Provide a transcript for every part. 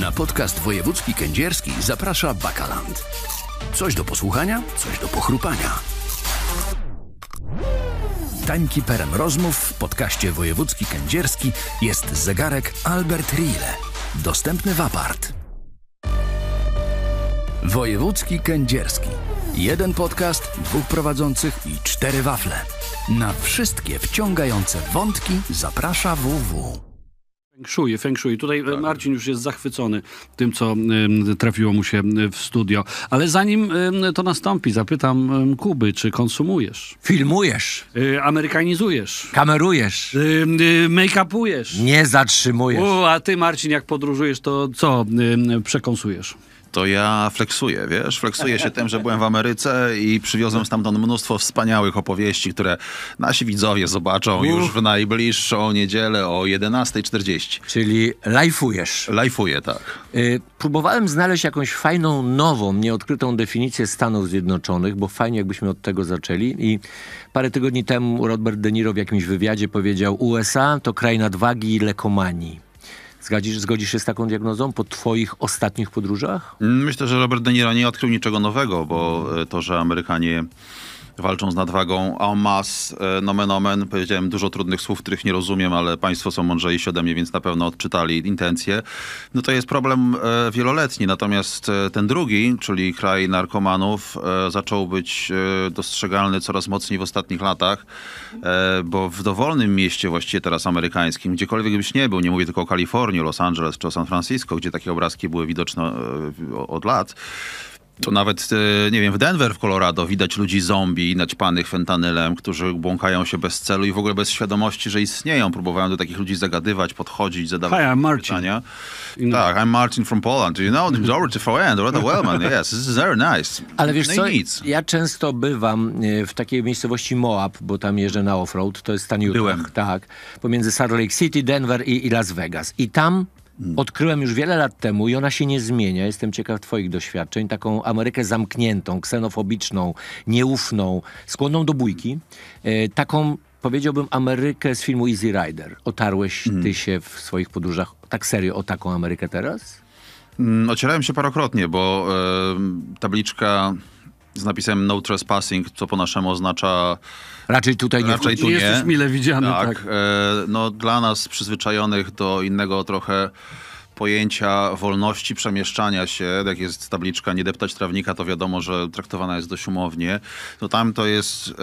Na podcast wojewódzki kędzierski zaprasza Bakaland. Coś do posłuchania, coś do pochrupania. Timekeeperem rozmów w podcaście wojewódzki kędzierski jest zegarek Albert Riele. Dostępny w apart. Wojewódzki kędzierski. Jeden podcast, dwóch prowadzących i cztery wafle. Na wszystkie wciągające wątki zaprasza WW. Feng shui, feng shui. Tutaj e, tak. Marcin już jest zachwycony tym, co trafiło mu się w studio. Ale zanim to nastąpi, zapytam Kuby, czy konsumujesz? Filmujesz. E, amerykanizujesz. Kamerujesz. E, make-upujesz. Nie zatrzymujesz. U, a ty Marcin, jak podróżujesz, to co przekąsujesz? to ja flexuję, wiesz? Fleksuję się tym, że byłem w Ameryce i przywiozłem stamtąd mnóstwo wspaniałych opowieści, które nasi widzowie zobaczą już w najbliższą niedzielę o 11.40. Czyli lajfujesz. Lajfuję, tak. Y, próbowałem znaleźć jakąś fajną, nową, nieodkrytą definicję Stanów Zjednoczonych, bo fajnie jakbyśmy od tego zaczęli i parę tygodni temu Robert De Niro w jakimś wywiadzie powiedział USA to kraj nadwagi i lekomanii. Zgadzisz, zgodzisz się z taką diagnozą po twoich ostatnich podróżach? Myślę, że Robert De Niro nie odkrył niczego nowego, bo e, to, że Amerykanie walczą z nadwagą en masse, e, nomen omen. Powiedziałem dużo trudnych słów, których nie rozumiem, ale państwo są mądrzejsi ode mnie, więc na pewno odczytali intencje. No to jest problem e, wieloletni. Natomiast e, ten drugi, czyli kraj narkomanów, zaczął być dostrzegalny coraz mocniej w ostatnich latach, bo w dowolnym mieście właściwie teraz amerykańskim, gdziekolwiek byś nie był, nie mówię tylko o Kalifornii, Los Angeles czy o San Francisco, gdzie takie obrazki były widoczne od lat, to nawet, e, nie wiem, w Denver w Colorado widać ludzi zombie naćpanych fentanylem, którzy błąkają się bez celu i w ogóle bez świadomości, że istnieją. Próbowałem do takich ludzi zagadywać, podchodzić, zadawać Hi, I'm pytania. You Tak, I'm Martin from Poland. You know, Dorothy Foyen, Dorota Wellman, yes, this is very nice. Ale wiesz no co, nic. ja często bywam e, w takiej miejscowości Moab, bo tam jeżdżę na offroad, to jest stan Utah. Byłem. Tak, pomiędzy Salt Lake City, Denver i, i Las Vegas. I tam Mm. odkryłem już wiele lat temu i ona się nie zmienia. Jestem ciekaw twoich doświadczeń. Taką Amerykę zamkniętą, ksenofobiczną, nieufną, skłonną do bójki. E, taką powiedziałbym Amerykę z filmu Easy Rider. Otarłeś mm. ty się w swoich podróżach tak serio o taką Amerykę teraz? Mm, ocierałem się parokrotnie, bo e, tabliczka z napisem no trespassing, co po naszemu oznacza... Raczej tutaj nie raczej tu nie. Jesteś mile widziany, tak. tak. E, no dla nas przyzwyczajonych do innego trochę pojęcia wolności przemieszczania się, jak jest tabliczka nie deptać trawnika, to wiadomo, że traktowana jest dość umownie, to tam to jest,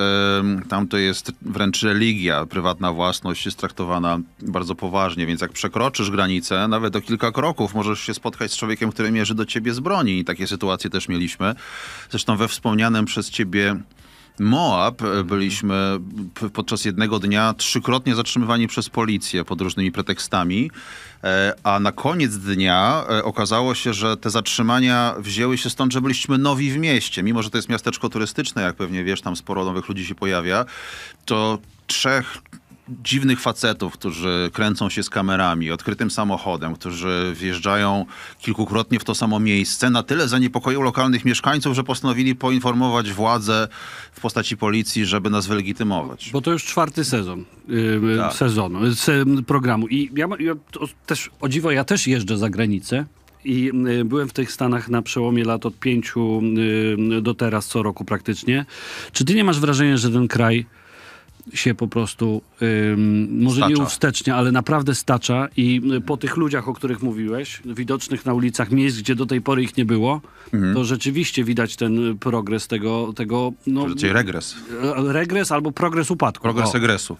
tam to jest wręcz religia, prywatna własność jest traktowana bardzo poważnie, więc jak przekroczysz granicę, nawet o kilka kroków możesz się spotkać z człowiekiem, który mierzy do ciebie z broni i takie sytuacje też mieliśmy. Zresztą we wspomnianym przez ciebie Moab e, byliśmy podczas jednego dnia trzykrotnie zatrzymywani przez policję pod różnymi pretekstami, e, a na koniec dnia e, okazało się, że te zatrzymania wzięły się stąd, że byliśmy nowi w mieście. Mimo, że to jest miasteczko turystyczne, jak pewnie wiesz, tam sporo nowych ludzi się pojawia, to trzech dziwnych facetów, którzy kręcą się z kamerami, odkrytym samochodem, którzy wjeżdżają kilkukrotnie w to samo miejsce, na tyle zaniepokoił lokalnych mieszkańców, że postanowili poinformować władze w postaci policji, żeby nas wylegitymować. Bo to już czwarty sezon yy, tak. se, programu. I ja, ja też, o dziwo, ja też jeżdżę za granicę. I byłem w tych Stanach na przełomie lat od pięciu do teraz, co roku praktycznie. Czy ty nie masz wrażenia, że ten kraj się po prostu, ym, może stacza. nie uwstecznie, ale naprawdę stacza i y, po tych ludziach, o których mówiłeś, widocznych na ulicach miejsc, gdzie do tej pory ich nie było, mhm. to rzeczywiście widać ten y, progres tego... tego no, regres. Y, regres albo progres upadku. Progres regresu.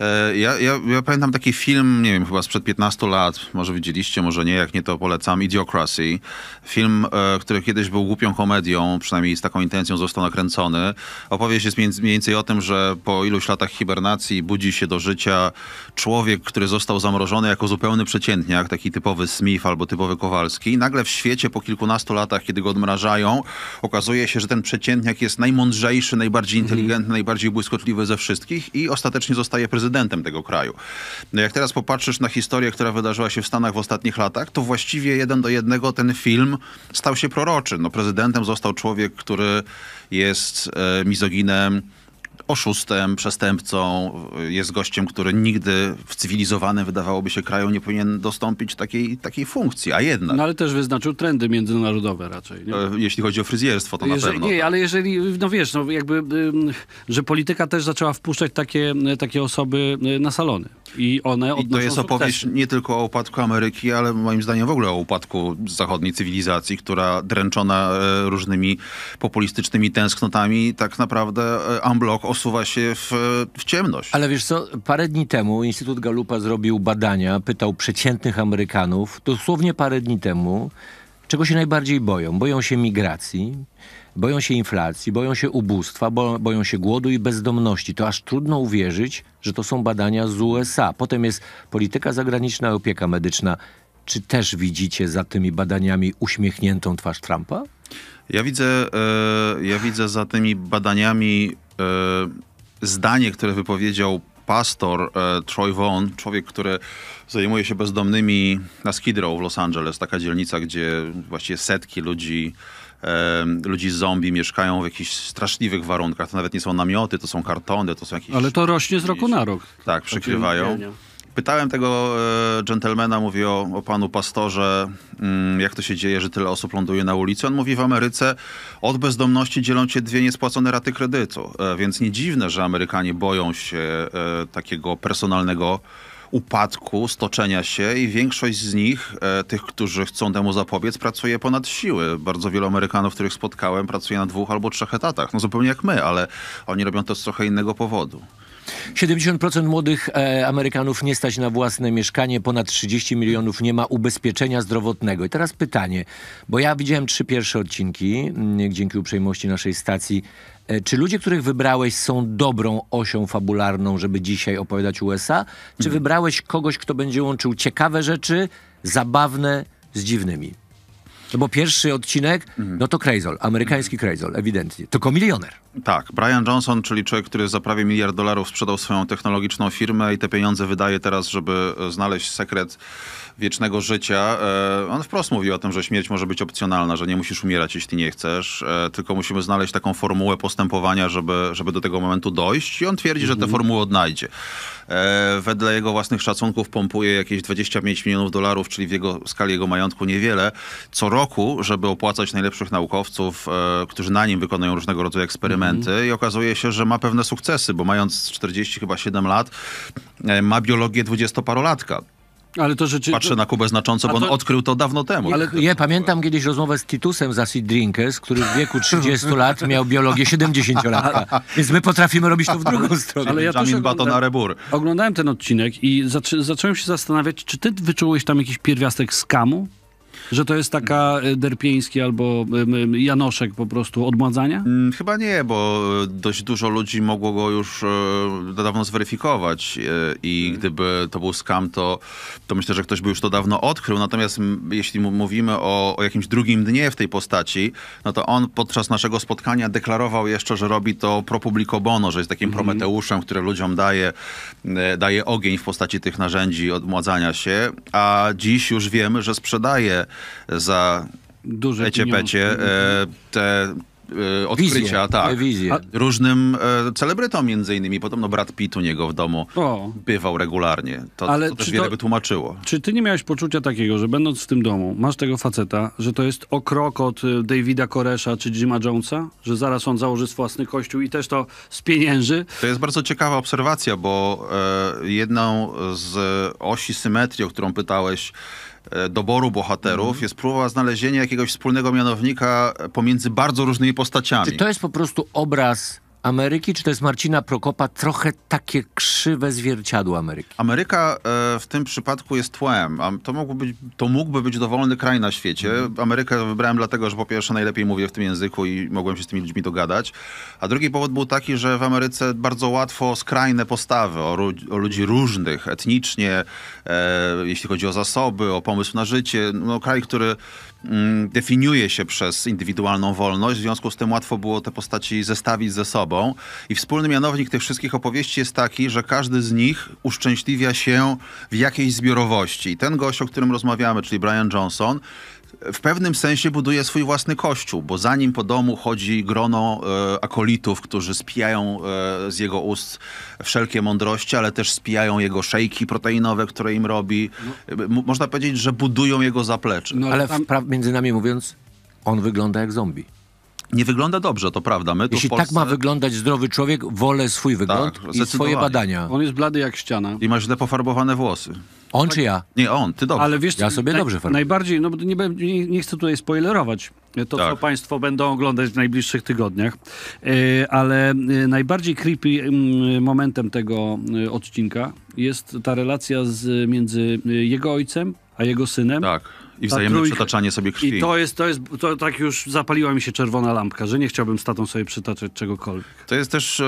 E, ja, ja, ja, pamiętam taki film, nie wiem, chyba sprzed 15 lat, może widzieliście, może nie, jak nie to polecam, Idiocracy. Film, e, który kiedyś był głupią komedią, przynajmniej z taką intencją został nakręcony. Opowieść jest mniej, więcej o tym, że po iluś latach hibernacji budzi się do życia człowiek, który został zamrożony jako zupełny przeciętniak, taki typowy Smith albo typowy Kowalski. I nagle w świecie po kilkunastu latach, kiedy go odmrażają, okazuje się, że ten przeciętniak jest najmądrzejszy, najbardziej mhm. inteligentny, najbardziej błyskotliwy ze wszystkich i ostatecznie zostaje prezydentem prezydentem tego kraju. No jak teraz popatrzysz na historię, która wydarzyła się w Stanach w ostatnich latach, to właściwie jeden do jednego ten film stał się proroczy. No, prezydentem został człowiek, który jest e, mizoginem, oszustem, przestępcą, jest gościem, który nigdy w cywilizowanym, wydawałoby się, kraju nie powinien dostąpić takiej, takiej funkcji, a jednak. No ale też wyznaczył trendy międzynarodowe raczej. Nie? E, jeśli chodzi o fryzjerstwo, to jeżeli, na pewno. Nie, tak. ale jeżeli, no wiesz, no jakby, że polityka też zaczęła wpuszczać takie, takie osoby y, na salony. I one I to jest opowieść nie tylko o upadku Ameryki, ale moim zdaniem w ogóle o upadku zachodniej cywilizacji, która dręczona e, różnymi populistycznymi tęsknotami tak naprawdę unblock e, osuwa się w, w ciemność. Ale wiesz co, parę dni temu Instytut Galupa zrobił badania, pytał przeciętnych Amerykanów, dosłownie parę dni temu, czego się najbardziej boją. Boją się migracji, boją się inflacji, boją się ubóstwa, bo, boją się głodu i bezdomności. To aż trudno uwierzyć, że to są badania z USA. Potem jest polityka zagraniczna, opieka medyczna. Czy też widzicie za tymi badaniami uśmiechniętą twarz Trumpa? Ja widzę, e, ja widzę za tymi badaniami e, zdanie, które wypowiedział pastor e, Troy Vaughan, człowiek, który zajmuje się bezdomnymi na Skid Row w Los Angeles, taka dzielnica, gdzie właściwie setki ludzi ludzi z zombie mieszkają w jakichś straszliwych warunkach. To nawet nie są namioty, to są kartony, to są jakieś... Ale to rośnie z roku na rok. Tak, przykrywają. Pytałem tego e, dżentelmena, mówię o, o, panu pastorze, mm, jak to się dzieje, że tyle osób ląduje na ulicy. On mówi, w Ameryce od bezdomności dzielą się dwie niespłacone raty kredytu. E, więc nie dziwne, że Amerykanie boją się e, takiego personalnego upadku, stoczenia się i większość z nich, e, tych, którzy chcą temu zapobiec, pracuje ponad siły. Bardzo wielu Amerykanów, których spotkałem, pracuje na dwóch albo trzech etatach. No zupełnie jak my, ale oni robią to z trochę innego powodu. 70% młodych e, Amerykanów nie stać na własne mieszkanie, ponad 30 milionów nie ma ubezpieczenia zdrowotnego. I teraz pytanie, bo ja widziałem trzy pierwsze odcinki mm, dzięki uprzejmości naszej stacji. E, czy ludzie, których wybrałeś, są dobrą osią fabularną, żeby dzisiaj opowiadać USA? Czy mhm. wybrałeś kogoś, kto będzie łączył ciekawe rzeczy, zabawne z dziwnymi? No bo pierwszy odcinek, mhm. no to Krejzol, amerykański mhm. ewidentnie. Tylko milioner. Tak, Brian Johnson, czyli człowiek, który za prawie miliard dolarów sprzedał swoją technologiczną firmę i te pieniądze wydaje teraz, żeby znaleźć sekret wiecznego życia. E, on wprost mówi o tym, że śmierć może być opcjonalna, że nie musisz umierać, jeśli nie chcesz, e, tylko musimy znaleźć taką formułę postępowania, żeby, żeby do tego momentu dojść i on twierdzi, że tę mhm. formułę odnajdzie. E, wedle jego własnych szacunków pompuje jakieś 25 milionów dolarów, czyli w jego w skali jego majątku niewiele, co roku, żeby opłacać najlepszych naukowców, którzy na nim wykonują różnego rodzaju eksperymenty mhm. i okazuje się, że ma pewne sukcesy, bo mając 40 chyba 7 lat, ma biologię dwudziestoparolatka. Ale to rzeczy... Patrzę na Kubę znacząco, bo to... on odkrył to dawno temu. Ale nie, pamiętam kiedyś rozmowę z Titusem z Acid Drinkers, który w wieku 30 lat miał biologię 70 lat. Więc my potrafimy robić to w drugą stronę. Ale ja też oglądałem, oglądałem ten odcinek i zacząłem się zastanawiać, czy ty wyczułeś tam jakiś pierwiastek skamu? Że to jest taka e, Derpieński albo Janoszek po prostu odmładzania? Mm, chyba nie, bo e, dość dużo ludzi mogło go już e, dawno zweryfikować i mm. gdyby to był skam, to, to myślę, że ktoś by już to dawno odkrył. Natomiast jeśli mówimy o, o jakimś drugim dnie w tej postaci, no to on podczas naszego spotkania deklarował jeszcze, że robi to pro publico bono, że jest takim mhm. prometeuszem, który ludziom daje, daje ogień w postaci tych narzędzi odmładzania się, a dziś już wiemy, że sprzedaje za Duże eciepecie e, te e, odkrycia, Wizje. tak. Wizje. Różnym e, celebrytom między innymi. Podobno brat Pitt u niego w domu o. bywał regularnie. To, Ale to też wiele to, by tłumaczyło. Czy ty nie miałeś poczucia takiego, że będąc w tym domu, masz tego faceta, że to jest o krok od e, Davida Koresza czy Jima Jonesa? Że zaraz on założy swój własny kościół i też to z pieniędzy? To jest bardzo ciekawa obserwacja, bo e, jedną z osi symetrii, o którą pytałeś, E, doboru bohaterów mhm. jest próba znalezienia jakiegoś wspólnego mianownika pomiędzy bardzo różnymi postaciami. Czy to jest po prostu obraz Ameryki, czy to jest Marcina Prokopa trochę takie krzywe zwierciadło Ameryki? Ameryka e, w tym przypadku jest tłem. To, mógłby być, to mógłby być dowolny kraj na świecie. Mhm. Amerykę wybrałem dlatego, że po pierwsze najlepiej mówię w tym języku i mogłem się z tymi ludźmi dogadać. A drugi powód był taki, że w Ameryce bardzo łatwo skrajne postawy o, o ludzi różnych etnicznie, e, jeśli chodzi o zasoby, o pomysł na życie. No, kraj, który Mm, definiuje się przez indywidualną wolność, w związku z tym łatwo było te postaci zestawić ze sobą. I wspólny mianownik tych wszystkich opowieści jest taki, że każdy z nich uszczęśliwia się w jakiejś zbiorowości. I ten gość, o którym rozmawiamy, czyli Brian Johnson, w pewnym sensie buduje swój własny kościół, bo za nim po domu chodzi grono e, akolitów, którzy spijają e, z jego ust wszelkie mądrości, ale też spijają jego szejki proteinowe, które im robi. No. Można powiedzieć, że budują jego zaplecze. No, ale, ale tam... między nami mówiąc, on wygląda jak zombie. Nie wygląda dobrze, to prawda. My Jeśli Polsce... tak ma wyglądać zdrowy człowiek, wolę swój wygląd tak, i swoje badania. On jest blady jak ściana. I ma źle pofarbowane włosy. On tak? czy ja? Nie, on, ty dobrze. Ale wiesz, ja sobie naj, dobrze farbuję. Najbardziej, no nie, nie, nie chcę tutaj spoilerować to, tak. co państwo będą oglądać w najbliższych tygodniach, e, ale e, najbardziej creepy mm, momentem tego e, odcinka jest ta relacja z, między jego ojcem a jego synem. Tak i wzajemne trójka. przetaczanie sobie krwi. I to jest, to jest, to tak już zapaliła mi się czerwona lampka, że nie chciałbym z tatą sobie przytaczać czegokolwiek. To jest też e,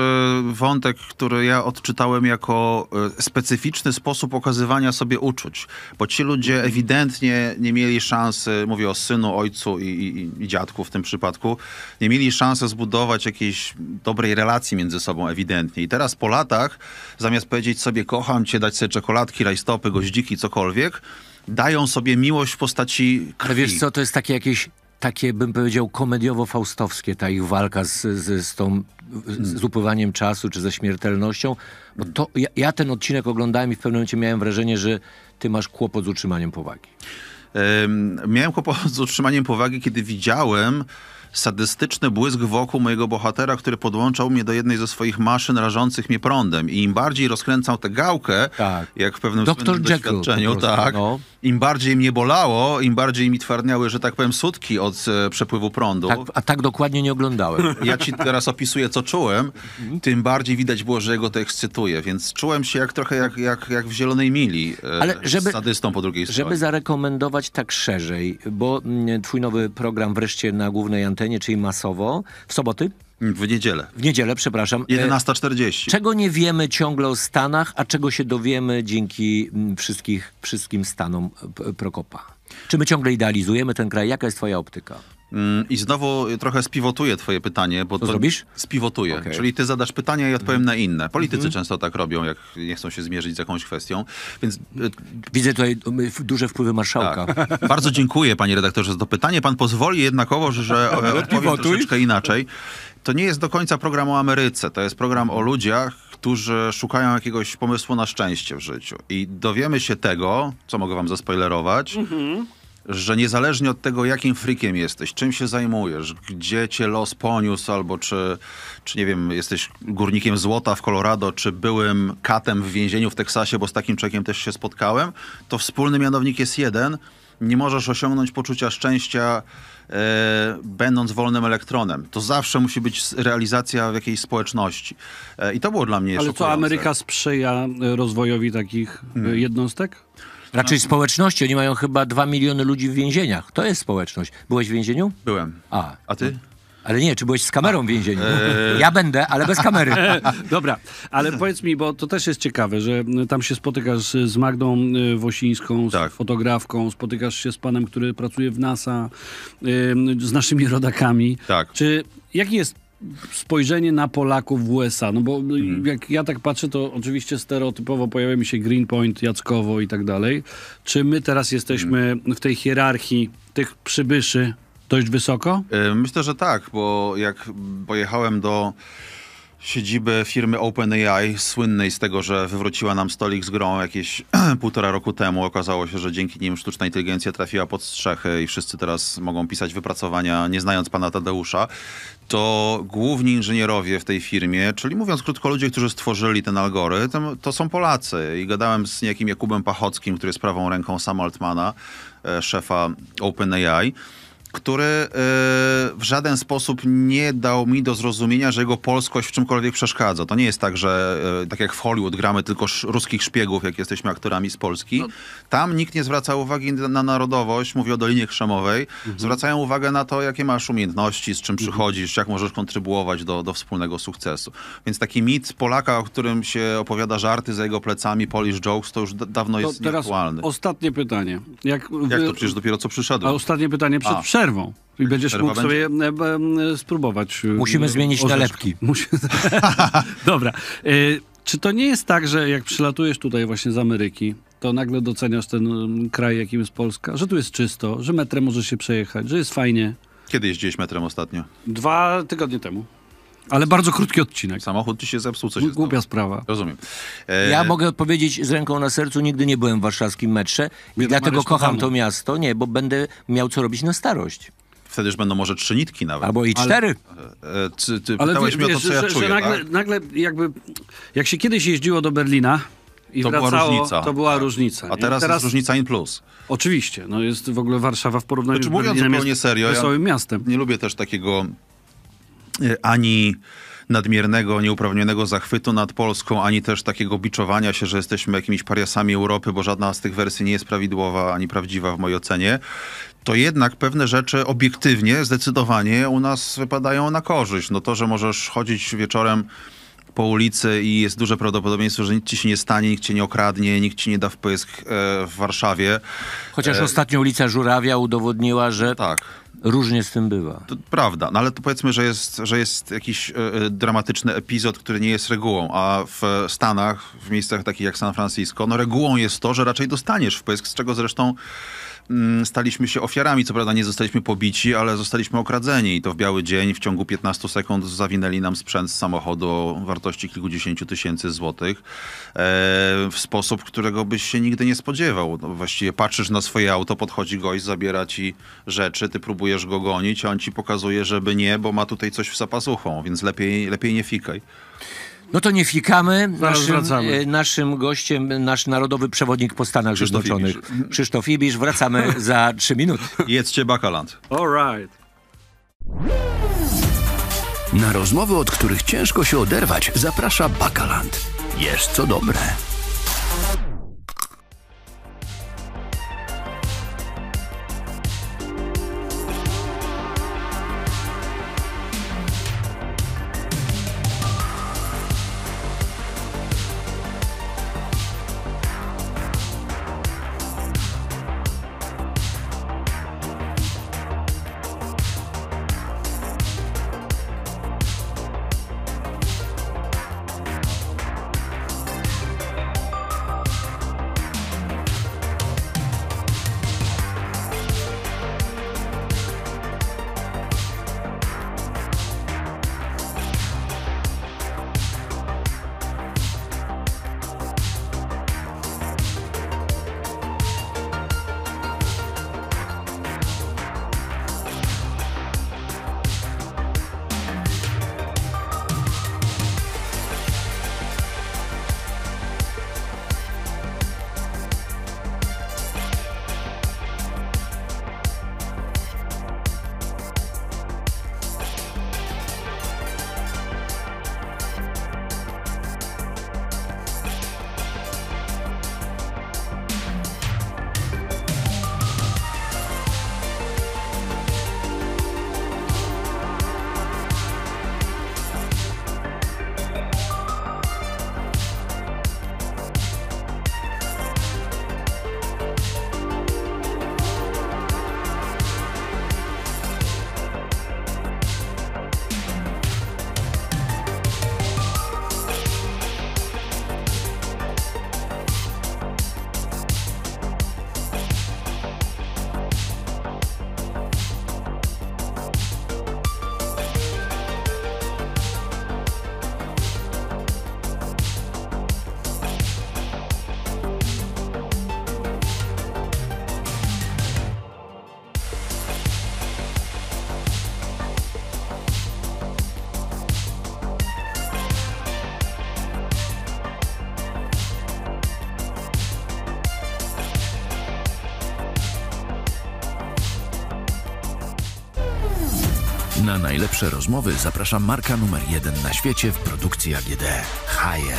wątek, który ja odczytałem jako e, specyficzny sposób okazywania sobie uczuć, bo ci ludzie ewidentnie nie mieli szansy, mówię o synu, ojcu i, i, i dziadku w tym przypadku, nie mieli szansy zbudować jakiejś dobrej relacji między sobą ewidentnie. I teraz po latach, zamiast powiedzieć sobie kocham cię, dać sobie czekoladki, rajstopy, goździki, cokolwiek, dają sobie miłość w postaci krwi. Ale wiesz co, to jest takie jakieś takie, bym powiedział, komediowo-faustowskie ta ich walka z, z, z tą z hmm. upływaniem czasu, czy ze śmiertelnością. Bo to, ja, ja ten odcinek oglądałem i w pewnym momencie miałem wrażenie, że ty masz kłopot z utrzymaniem powagi. Um, miałem kłopot z utrzymaniem powagi, kiedy widziałem sadystyczny błysk wokół mojego bohatera, który podłączał mnie do jednej ze swoich maszyn rażących mnie prądem. I im bardziej rozkręcał tę gałkę, tak. jak w pewnym Doktor Jekyll, doświadczeniu, tak, no im bardziej mnie bolało, im bardziej mi twardniały, że tak powiem, sutki od e, przepływu prądu. Tak, a tak dokładnie nie oglądałem. Ja ci teraz opisuję, co czułem, mhm. tym bardziej widać było, że jego to ekscytuje, więc czułem się jak trochę jak, jak, jak w Zielonej Mili e, Ale żeby, sadystą po drugiej stronie. Żeby zarekomendować tak szerzej, bo mm, twój nowy program wreszcie na głównej antenie, czyli masowo, w soboty? W niedzielę. W niedzielę, przepraszam. 11.40. E, czego nie wiemy ciągle o Stanach, a czego się dowiemy dzięki mm, wszystkich, wszystkim Stanom e, Prokopa? Czy my ciągle idealizujemy ten kraj? Jaka jest twoja optyka? Mm, I znowu trochę spiwotuję twoje pytanie. Bo Co to zrobisz? Spiwotuję. Okay. Czyli ty zadasz pytania i odpowiem mhm. na inne. Politycy mm często tak robią, jak nie chcą się zmierzyć z jakąś kwestią. Więc... E, Widzę tutaj duże wpływy marszałka. Tak. Bardzo dziękuję, panie redaktorze, za to pytanie. Pan pozwoli jednakowo, że odpowiem troszeczkę inaczej to nie jest do końca program o Ameryce, to jest program o ludziach, którzy szukają jakiegoś pomysłu na szczęście w życiu. I dowiemy się tego, co mogę wam zaspoilerować, mhm. że niezależnie od tego, jakim frikiem jesteś, czym się zajmujesz, gdzie cię los poniósł, albo czy, czy nie wiem, jesteś górnikiem złota w Colorado, czy byłym katem w więzieniu w Teksasie, bo z takim człowiekiem też się spotkałem, to wspólny mianownik jest jeden. Nie możesz osiągnąć poczucia szczęścia E, będąc wolnym elektronem. To zawsze musi być realizacja w jakiejś społeczności. E, I to było dla mnie Ale szokujące. Ameryka sprzyja e, rozwojowi takich hmm. jednostek? Raczej no. społeczności. Oni mają chyba 2 miliony ludzi w więzieniach. To jest społeczność. Byłeś w więzieniu? Byłem. A, A ty? Ale nie, czy byłeś z kamerą w więzieniu? Eee. Ja będę, ale bez kamery. Dobra, ale powiedz mi, bo to też jest ciekawe, że tam się spotykasz z Magdą e, Wosińską, z tak. fotografką, spotykasz się z panem, który pracuje w NASA, e, z naszymi rodakami. Tak. Czy jaki jest spojrzenie na Polaków w USA. No bo hmm. jak ja tak patrzę, to oczywiście stereotypowo pojawia mi się Greenpoint, Jackowo i tak dalej. Czy my teraz jesteśmy hmm. w tej hierarchii tych przybyszy Dość wysoko? E, myślę, że tak, bo jak pojechałem do siedziby firmy OpenAI, słynnej z tego, że wywróciła nam stolik z grą jakieś półtora roku temu. Okazało się, że dzięki nim sztuczna inteligencja trafiła pod strzechy i wszyscy teraz mogą pisać wypracowania, nie znając pana Tadeusza. To główni inżynierowie w tej firmie, czyli mówiąc krótko, ludzie, którzy stworzyli ten algorytm, to są Polacy. I gadałem z niejakim Jakubem Pachockim, który jest prawą ręką Sam Altmana, e, szefa OpenAI który e, w żaden sposób nie dał mi do zrozumienia, że jego polskość w czymkolwiek przeszkadza. To nie jest tak, że e, tak jak w Hollywood gramy tylko ruskich szpiegów, jak jesteśmy aktorami z Polski. No. Tam nikt nie zwraca uwagi na narodowość, mówię o Dolinie Krzemowej. Mhm. Zwracają uwagę na to, jakie masz umiejętności, z czym mhm. przychodzisz, jak możesz kontrybuować do, do wspólnego sukcesu. Więc taki mit Polaka, o którym się opowiada żarty za jego plecami, Polish jokes, to już dawno to jest teraz nieaktualny. ostatnie pytanie. Jak, jak to? Przecież dopiero co przyszedłem. A ostatnie pytanie przed, przed przerwą. I będziesz mógł sobie e, e, spróbować. E, Musimy zmienić orzeszki. nalepki. Dobra. E, czy to nie jest tak, że jak przylatujesz tutaj właśnie z Ameryki, to nagle doceniasz ten kraj, jakim jest Polska, że tu jest czysto, że metrem możesz się przejechać, że jest fajnie? Kiedy jeździłeś metrem ostatnio? Dwa tygodnie temu. Ale bardzo krótki odcinek. Samochód ci się zepsuł, coś Głupia stało. sprawa. Rozumiem. E... Ja mogę odpowiedzieć z ręką na sercu, nigdy nie byłem w warszawskim metrze i dlatego kocham to miasto. Nie, bo będę miał co robić na starość wtedy już będą może trzy nitki nawet. Albo i cztery. Ale, e, ty, ty Ale pytałeś mnie o to, co ja czuję. Że nagle, tak? nagle jakby, jak się kiedyś jeździło do Berlina i to wracało, była różnica. to była różnica. A teraz, teraz, jest różnica in plus. Oczywiście, no jest w ogóle Warszawa w porównaniu znaczy, z Berlinem mówiąc zupełnie serio, wesołym ja miastem. nie lubię też takiego Y, ani nadmiernego, nieuprawnionego zachwytu nad Polską, ani też takiego biczowania się, że jesteśmy jakimiś pariasami Europy, bo żadna z tych wersji nie jest prawidłowa ani prawdziwa w mojej ocenie, to jednak pewne rzeczy obiektywnie, zdecydowanie u nas wypadają na korzyść. No to, że możesz chodzić wieczorem po ulicy i jest duże prawdopodobieństwo, że nikt ci się nie stanie, nikt cię nie okradnie, nikt ci nie da w pysk e, w Warszawie. Chociaż e... ostatnio ulica Żurawia udowodniła, że tak Różnie z tym bywa. To prawda, no ale to powiedzmy, że jest, że jest jakiś e, e, dramatyczny epizod, który nie jest regułą, a w Stanach, w miejscach takich jak San Francisco, no regułą jest to, że raczej dostaniesz wpysk, z czego zresztą Mm, staliśmy się ofiarami. Co prawda nie zostaliśmy pobici, ale zostaliśmy okradzeni i to w biały dzień w ciągu 15 sekund zawinęli nam sprzęt z samochodu o wartości kilkudziesięciu tysięcy złotych e, w sposób, którego byś się nigdy nie spodziewał. No, właściwie patrzysz na swoje auto, podchodzi gość, zabiera ci rzeczy, ty próbujesz go gonić, a on ci pokazuje, żeby nie, bo ma tutaj coś w zapasuchą, więc lepiej, lepiej nie fikaj. No to nie fikamy. No, naszym, e, naszym, gościem nasz narodowy przewodnik po Stanach Krzysztof Zjednoczonych. Ibisz. Mhm. Krzysztof Ibisz. Wracamy za trzy minuty. Jedzcie bakalant. All right. Na rozmowy, od których ciężko się oderwać, zaprasza Bakaland. Jest co dobre. najlepsze rozmowy zaprasza marka numer jeden na świecie w produkcji AGD. Hire.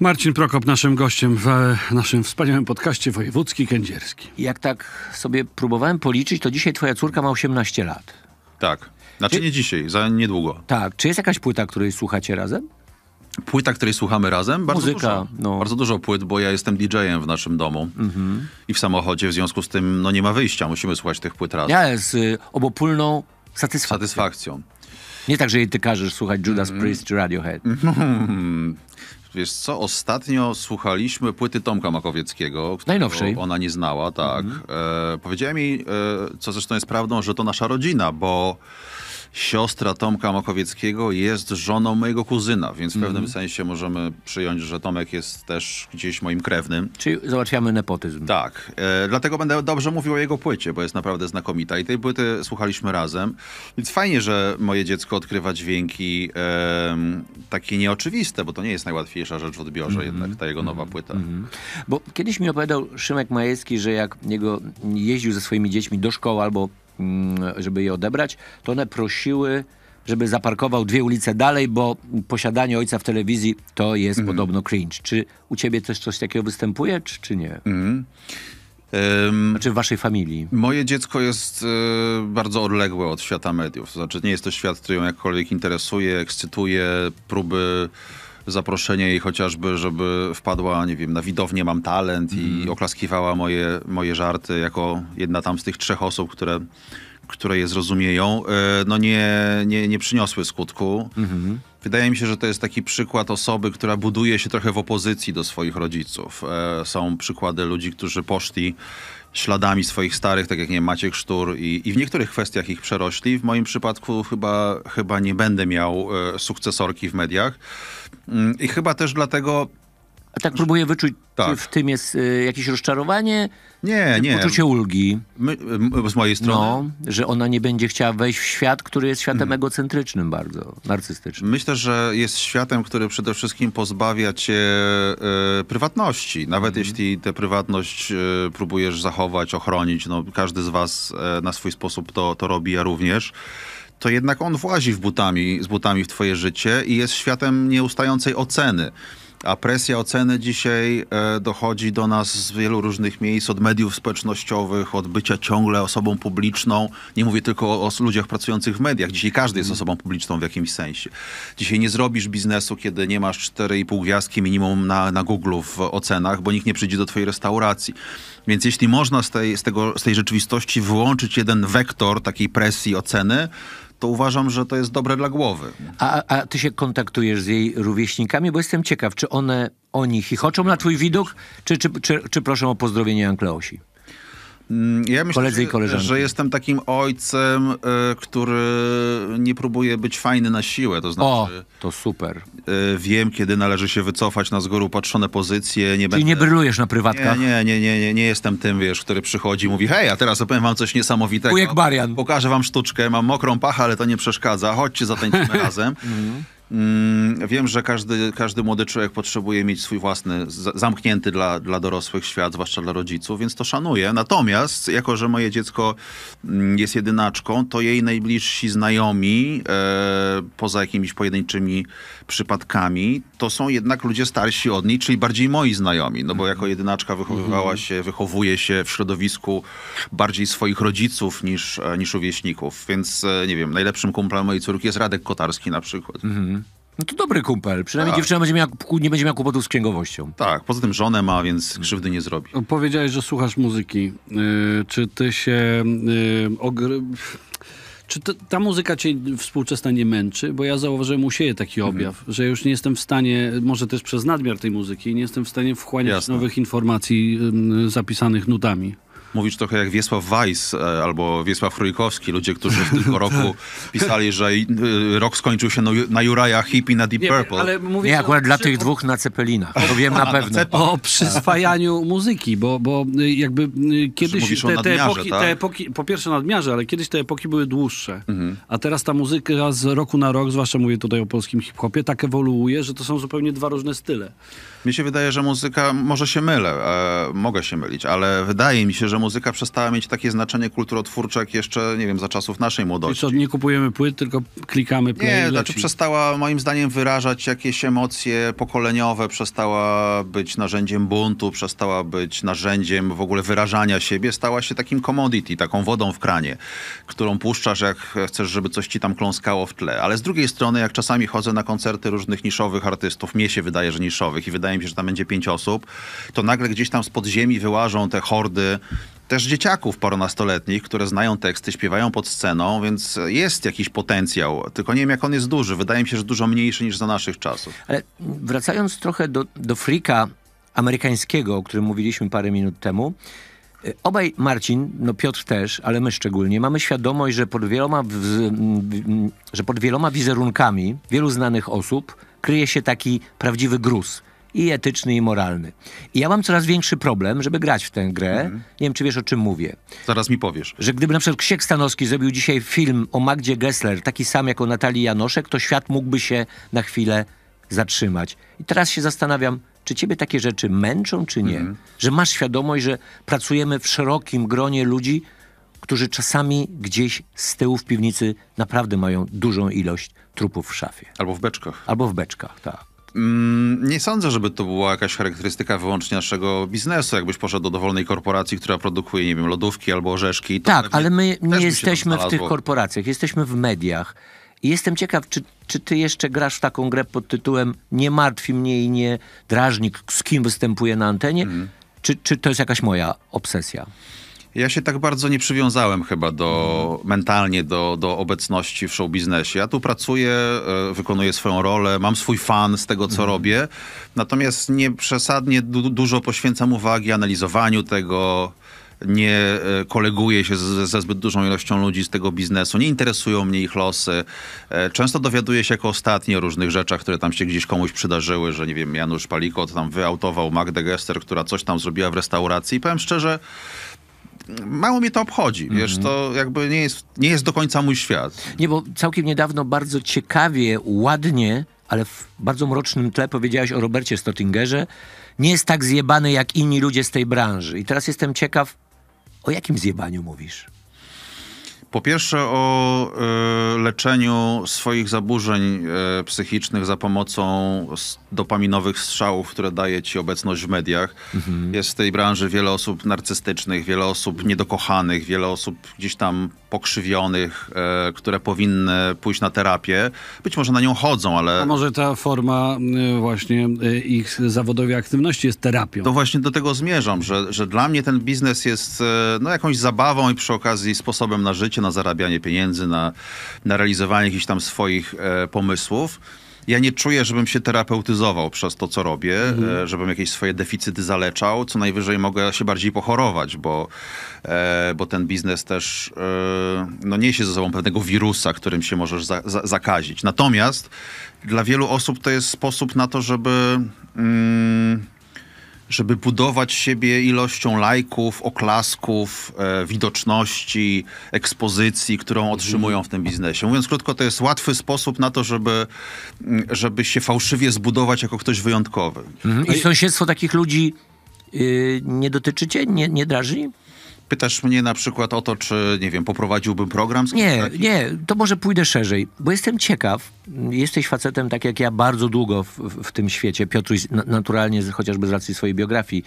Marcin Prokop, naszym gościem w naszym wspaniałym podcaście wojewódzki kędzierski. Jak tak sobie próbowałem policzyć, to dzisiaj twoja córka ma 18 lat. Tak. Znaczy Czy... nie dzisiaj, za niedługo. Tak. Czy jest jakaś płyta, której słuchacie razem? płyta, której słuchamy razem. Bardzo Muzyka. Dużo, no. Bardzo dużo płyt, bo ja jestem DJ-em w naszym domu mhm. i w samochodzie, w związku z tym no, nie ma wyjścia, musimy słuchać tych płyt razem. Ja z y, obopólną satysfakcją. satysfakcją. Nie tak, że ty każesz słuchać Judas mm. Priest czy Radiohead. Więc Wiesz co, ostatnio słuchaliśmy płyty Tomka Makowieckiego. Najnowszej. Ona nie znała, tak. Mhm. E, powiedziałem jej, e, co zresztą jest prawdą, że to nasza rodzina, bo siostra Tomka Makowieckiego jest żoną mojego kuzyna, więc w pewnym mm sensie możemy przyjąć, że Tomek jest też gdzieś moim krewnym. Czyli załatwiamy nepotyzm. Tak. E, dlatego będę dobrze mówił o jego płycie, bo jest naprawdę znakomita i tej płyty słuchaliśmy razem. Więc fajnie, że moje dziecko odkrywa dźwięki e, takie nieoczywiste, bo to nie jest najłatwiejsza rzecz w odbiorze mm jednak, ta jego nowa mm płyta. Mhm. Bo kiedyś mi opowiadał Szymek Majewski, że jak jego jeździł ze swoimi dziećmi do szkoły albo Mm, żeby je odebrać, to one prosiły żeby zaparkował dwie ulice dalej, bo posiadanie ojca w telewizji to jest mhm. podobno cringe. Czy u ciebie też coś takiego występuje, czy, czy nie? Mm. znaczy w waszej familii? Moje dziecko jest y, bardzo odległe od świata mediów. Znaczy nie jest to świat, który ją jakkolwiek interesuje, ekscytuje, próby zaproszenie jej chociażby, żeby wpadła, nie wiem, na widownię Mam Talent mm. i mhm. oklaskiwała moje, moje żarty jako jedna tam z tych trzech osób, które, które je zrozumieją, e, no nie, nie, nie przyniosły skutku. Mhm. Wydaje mi się, że to jest taki przykład osoby, która buduje się trochę w opozycji do swoich rodziców. E, są przykłady ludzi, którzy poszli śladami swoich starych, tak jak nie wiem, Maciek Sztur i, i, w niektórych kwestiach ich przerośli. W moim przypadku chyba, chyba nie będę miał e, sukcesorki w mediach. Mm, I chyba też dlatego tak próbuję wyczuć, tak. czy w tym jest y, jakieś rozczarowanie, nie, nie. poczucie ulgi. My, my, z mojej strony. No, że ona nie będzie chciała wejść w świat, który jest światem mhm. egocentrycznym bardzo, narcystycznym. Myślę, że jest światem, który przede wszystkim pozbawia cię y, prywatności. Nawet mhm. jeśli tę prywatność y, próbujesz zachować, ochronić, no, każdy z was y, na swój sposób to, to robi, ja również to jednak on włazi w butami, z butami w twoje życie i jest światem nieustającej oceny. A presja oceny dzisiaj e, dochodzi do nas z wielu różnych miejsc, od mediów społecznościowych, od bycia ciągle osobą publiczną. Nie mówię tylko o, o ludziach pracujących w mediach. Dzisiaj każdy jest mhm. osobą publiczną w jakimś sensie. Dzisiaj nie zrobisz biznesu, kiedy nie masz 4,5 gwiazdki minimum na, na Google w ocenach, bo nikt nie przyjdzie do twojej restauracji. Więc jeśli można z tej, z, tego, z tej rzeczywistości wyłączyć jeden wektor takiej presji oceny, to uważam, że to jest dobre dla głowy. A, a ty się kontaktujesz z jej rówieśnikami, bo jestem ciekaw, czy one, oni chichoczą na twój widok, czy, czy, czy, czy proszą o pozdrowienie Ankleosi? Mm, ja myślę, że jestem takim ojcem, y, który nie próbuje być fajny na siłę. To znaczy, o, to super. Y, wiem, kiedy należy się wycofać na z góry upatrzone pozycje. Nie Czyli będę... nie brylujesz na prywatkach. Nie, nie, nie, nie, nie, jestem tym, wiesz, który przychodzi i mówi, hej, a teraz opowiem wam coś niesamowitego. Ujek Barian. Pokażę wam sztuczkę, mam mokrą pachę, ale to nie przeszkadza. Chodźcie, zatańczymy razem. Mm. Mm, wiem, że każdy, każdy młody człowiek potrzebuje mieć swój własny, zamknięty dla, dla dorosłych świat, zwłaszcza dla rodziców, więc to szanuję. Natomiast, jako że moje dziecko mm, jest jedynaczką, to jej najbliżsi znajomi, e, poza jakimiś pojedynczymi przypadkami, to są jednak ludzie starsi od niej, czyli bardziej moi znajomi. No bo mhm. jako jedynaczka wychowywała mhm. się, wychowuje się w środowisku bardziej swoich rodziców niż, e, niż rówieśników. Więc, e, nie wiem, najlepszym kumplem mojej córki jest Radek Kotarski na przykład. Mhm. No to dobry kumpel. Przynajmniej tak. dziewczyna będzie miała, nie będzie miała kłopotów z księgowością. Tak, poza tym żonę ma, więc krzywdy nie zrobi. Powiedziałeś, że słuchasz muzyki. Yy, czy ty się... Yy, ogry... Czy ta muzyka cię współczesna nie męczy? Bo ja zauważyłem u siebie taki mhm. objaw, mhm. że już nie jestem w stanie, może też przez nadmiar tej muzyki, nie jestem w stanie wchłaniać Jasne. nowych informacji zapisanych nutami mówisz trochę jak Wiesław Weiss e, albo Wiesław Frójkowski, ludzie, którzy w tym roku tak. pisali, że e, rok skończył się na Juraja, Hip i na Deep Purple. Nie, ale mówię, nie akurat dla tych dwóch na Cepelinach, to wiem na pewno. O przyswajaniu muzyki, bo, bo e, jakby kiedyś te, te, epoki, tak? te, epoki, po pierwsze nadmiarze, ale kiedyś te epoki były dłuższe, mhm. a teraz ta muzyka z roku na rok, zwłaszcza mówię tutaj o polskim hip-hopie, tak ewoluuje, że to są zupełnie dwa różne style. Mi się wydaje, że muzyka, może się mylę, e, mogę się mylić, ale wydaje mi się, że muzyka przestała mieć takie znaczenie kulturotwórcze jak jeszcze, nie wiem, za czasów naszej młodości. I co, nie kupujemy płyt, tylko klikamy play. Nie, znaczy przestała moim zdaniem wyrażać jakieś emocje pokoleniowe, przestała być narzędziem buntu, przestała być narzędziem w ogóle wyrażania siebie, stała się takim commodity, taką wodą w kranie, którą puszczasz jak chcesz, żeby coś ci tam kląskało w tle. Ale z drugiej strony, jak czasami chodzę na koncerty różnych niszowych artystów, mnie się wydaje, że niszowych i wydaje wydaje mi się, że tam będzie pięć osób, to nagle gdzieś tam z podziemi wyłażą te hordy też dzieciaków paronastoletnich, które znają teksty, śpiewają pod sceną, więc jest jakiś potencjał. Tylko nie wiem, jak on jest duży. Wydaje mi się, że dużo mniejszy niż za naszych czasów. Ale wracając trochę do, do frika amerykańskiego, o którym mówiliśmy parę minut temu, y, Obaj, Marcin, no Piotr też, ale my szczególnie, mamy świadomość, że pod wieloma, w, w, że pod wieloma wizerunkami wielu znanych osób kryje się taki prawdziwy gruz – i etyczny, i moralny. I ja mam coraz większy problem, żeby grać w tę grę. Mhm. Nie wiem, czy wiesz, o czym mówię. Zaraz mi powiesz. Że gdyby na przykład Ksiek Stanowski zrobił dzisiaj film o Magdzie Gessler, taki sam jak o Natalii Janoszek, to świat mógłby się na chwilę zatrzymać. I teraz się zastanawiam, czy ciebie takie rzeczy męczą, czy nie? Mhm. Że masz świadomość, że pracujemy w szerokim gronie ludzi, którzy czasami gdzieś z tyłu w piwnicy naprawdę mają dużą ilość trupów w szafie. Albo w beczkach. Albo w beczkach, tak. Mm, nie sądzę, żeby to była jakaś charakterystyka wyłącznie naszego biznesu. Jakbyś poszedł do dowolnej korporacji, która produkuje, nie wiem, lodówki albo orzeszki. tak, ale my nie jesteśmy w tych korporacjach, jesteśmy w mediach. I jestem ciekaw, czy, czy ty jeszcze grasz w taką grę pod tytułem Nie martwi mnie i nie drażnik, z kim występuje na antenie? Mhm. Czy, czy to jest jakaś moja obsesja? Ja się tak bardzo nie przywiązałem chyba do, mhm. mentalnie do, do obecności w showbiznesie. Ja tu pracuję, e, wykonuję swoją rolę, mam swój fan z tego, co mhm. robię, natomiast nie przesadnie du dużo poświęcam uwagi analizowaniu tego, nie e, koleguję się ze, ze, zbyt dużą ilością ludzi z tego biznesu, nie interesują mnie ich losy. E, często dowiaduję się jako ostatni o różnych rzeczach, które tam się gdzieś komuś przydarzyły, że nie wiem, Janusz Palikot tam wyautował Magdę Gester, która coś tam zrobiła w restauracji. I powiem szczerze, mało mnie to obchodzi, wiesz, mhm. to jakby nie jest, nie jest do końca mój świat. Nie, bo całkiem niedawno bardzo ciekawie, ładnie, ale w bardzo mrocznym tle powiedziałeś o Robercie Stottingerze, nie jest tak zjebany jak inni ludzie z tej branży. I teraz jestem ciekaw, o jakim zjebaniu mówisz? Po pierwsze o y, leczeniu swoich zaburzeń y, psychicznych za pomocą dopaminowych strzałów, które daje ci obecność w mediach. Mhm. Jest w tej branży wiele osób narcystycznych, wiele osób niedokochanych, wiele osób gdzieś tam pokrzywionych, y, które powinny pójść na terapię. Być może na nią chodzą, ale... A może ta forma właśnie ich zawodowej aktywności jest terapią? To no właśnie do tego zmierzam, że, że dla mnie ten biznes jest no, jakąś zabawą i przy okazji sposobem na życie, na zarabianie pieniędzy, na, na realizowanie jakichś tam swoich e, pomysłów. Ja nie czuję, żebym się terapeutyzował przez to, co robię, e, mhm. żebym jakieś swoje deficyty zaleczał. Co najwyżej mogę się bardziej pochorować, bo, e, bo ten biznes też e, no, niesie ze sobą pewnego wirusa, którym się możesz za, za, zakazić. Natomiast dla wielu osób to jest sposób na to, żeby. Mm, żeby budować siebie ilością lajków, oklasków, e, widoczności, ekspozycji, którą mhm. otrzymują w tym biznesie. Mówiąc krótko, to jest łatwy sposób na to, żeby, mm, żeby się fałszywie zbudować jako ktoś wyjątkowy. Mhm. I no sąsiedztwo takich ludzi yy, nie dotyczycie? Nie, nie drażni? pytasz mnie na przykład o to, czy, nie wiem, poprowadziłbym program? Nie, taki? nie, to może pójdę szerzej, bo jestem ciekaw. Jesteś facetem, tak jak ja, bardzo długo w, w tym świecie. Piotruś naturalnie, chociażby z racji swojej biografii,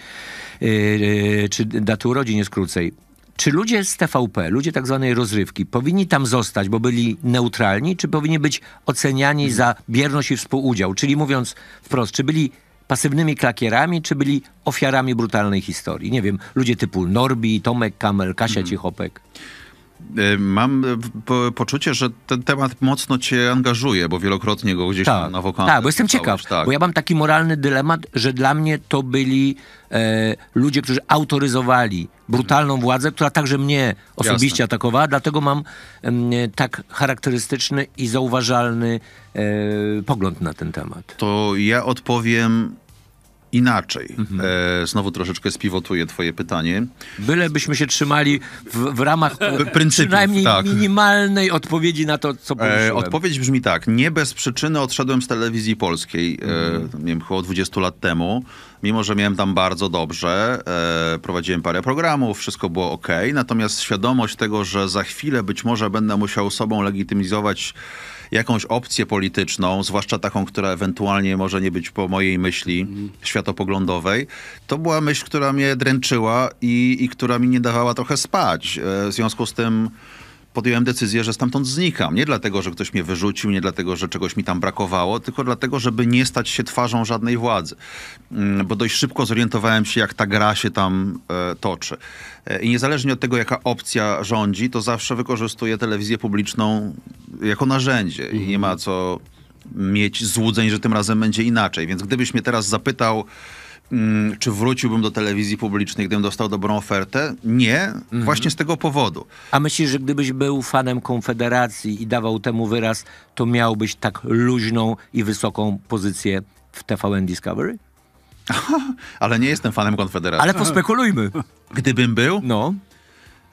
yy, yy, czy daty urodzin jest krócej. Czy ludzie z TVP, ludzie tak zwanej rozrywki, powinni tam zostać, bo byli neutralni, czy powinni być oceniani hmm. za bierność i współudział? Czyli mówiąc wprost, czy byli pasywnymi klakierami, czy byli ofiarami brutalnej historii. Nie wiem, ludzie typu Norbi, Tomek Kamel, Kasia mhm. Cichopek. Y, mam y, poczucie, że ten temat mocno cię angażuje, bo wielokrotnie go gdzieś tak, na wokalnie. Tak, bo jestem ciekaw, tak. bo ja mam taki moralny dylemat, że dla mnie to byli e, ludzie, którzy autoryzowali brutalną mhm. władzę, która także mnie osobiście Jasne. atakowała, dlatego mam tak charakterystyczny i zauważalny e, pogląd na ten temat. To ja odpowiem inaczej. Mhm. E, znowu troszeczkę spiwotuję twoje pytanie. Bylebyśmy się trzymali w, w ramach przynajmniej tak. minimalnej odpowiedzi na to, co powiedziałem. E, odpowiedź brzmi tak. Nie bez przyczyny odszedłem z telewizji polskiej, e, mhm. e, nie wiem, około 20 lat temu. Mimo, że miałem tam bardzo dobrze, e, prowadziłem parę programów, wszystko było ok. Natomiast świadomość tego, że za chwilę być może będę musiał sobą legitymizować jakąś opcję polityczną, zwłaszcza taką, która ewentualnie może nie być po mojej myśli mm. światopoglądowej, to była myśl, która mnie dręczyła i, i która mi nie dawała trochę spać. E, w związku z tym podjąłem decyzję, że stamtąd znikam. Nie dlatego, że ktoś mnie wyrzucił, nie dlatego, że czegoś mi tam brakowało, tylko dlatego, żeby nie stać się twarzą żadnej władzy. Mm, bo dość szybko zorientowałem się, jak ta gra się tam e, toczy. E, I niezależnie od tego, jaka opcja rządzi, to zawsze wykorzystuję telewizję publiczną jako narzędzie. I nie ma co mieć złudzeń, że tym razem będzie inaczej. Więc gdybyś mnie teraz zapytał, Mm, czy wróciłbym do telewizji publicznej, gdybym dostał dobrą ofertę? Nie, mhm. właśnie z tego powodu. A myślisz, że gdybyś był fanem Konfederacji i dawał temu wyraz, to miałbyś tak luźną i wysoką pozycję w TVN Discovery? Ale nie jestem fanem Konfederacji. Ale pospekulujmy. Gdybym był? No.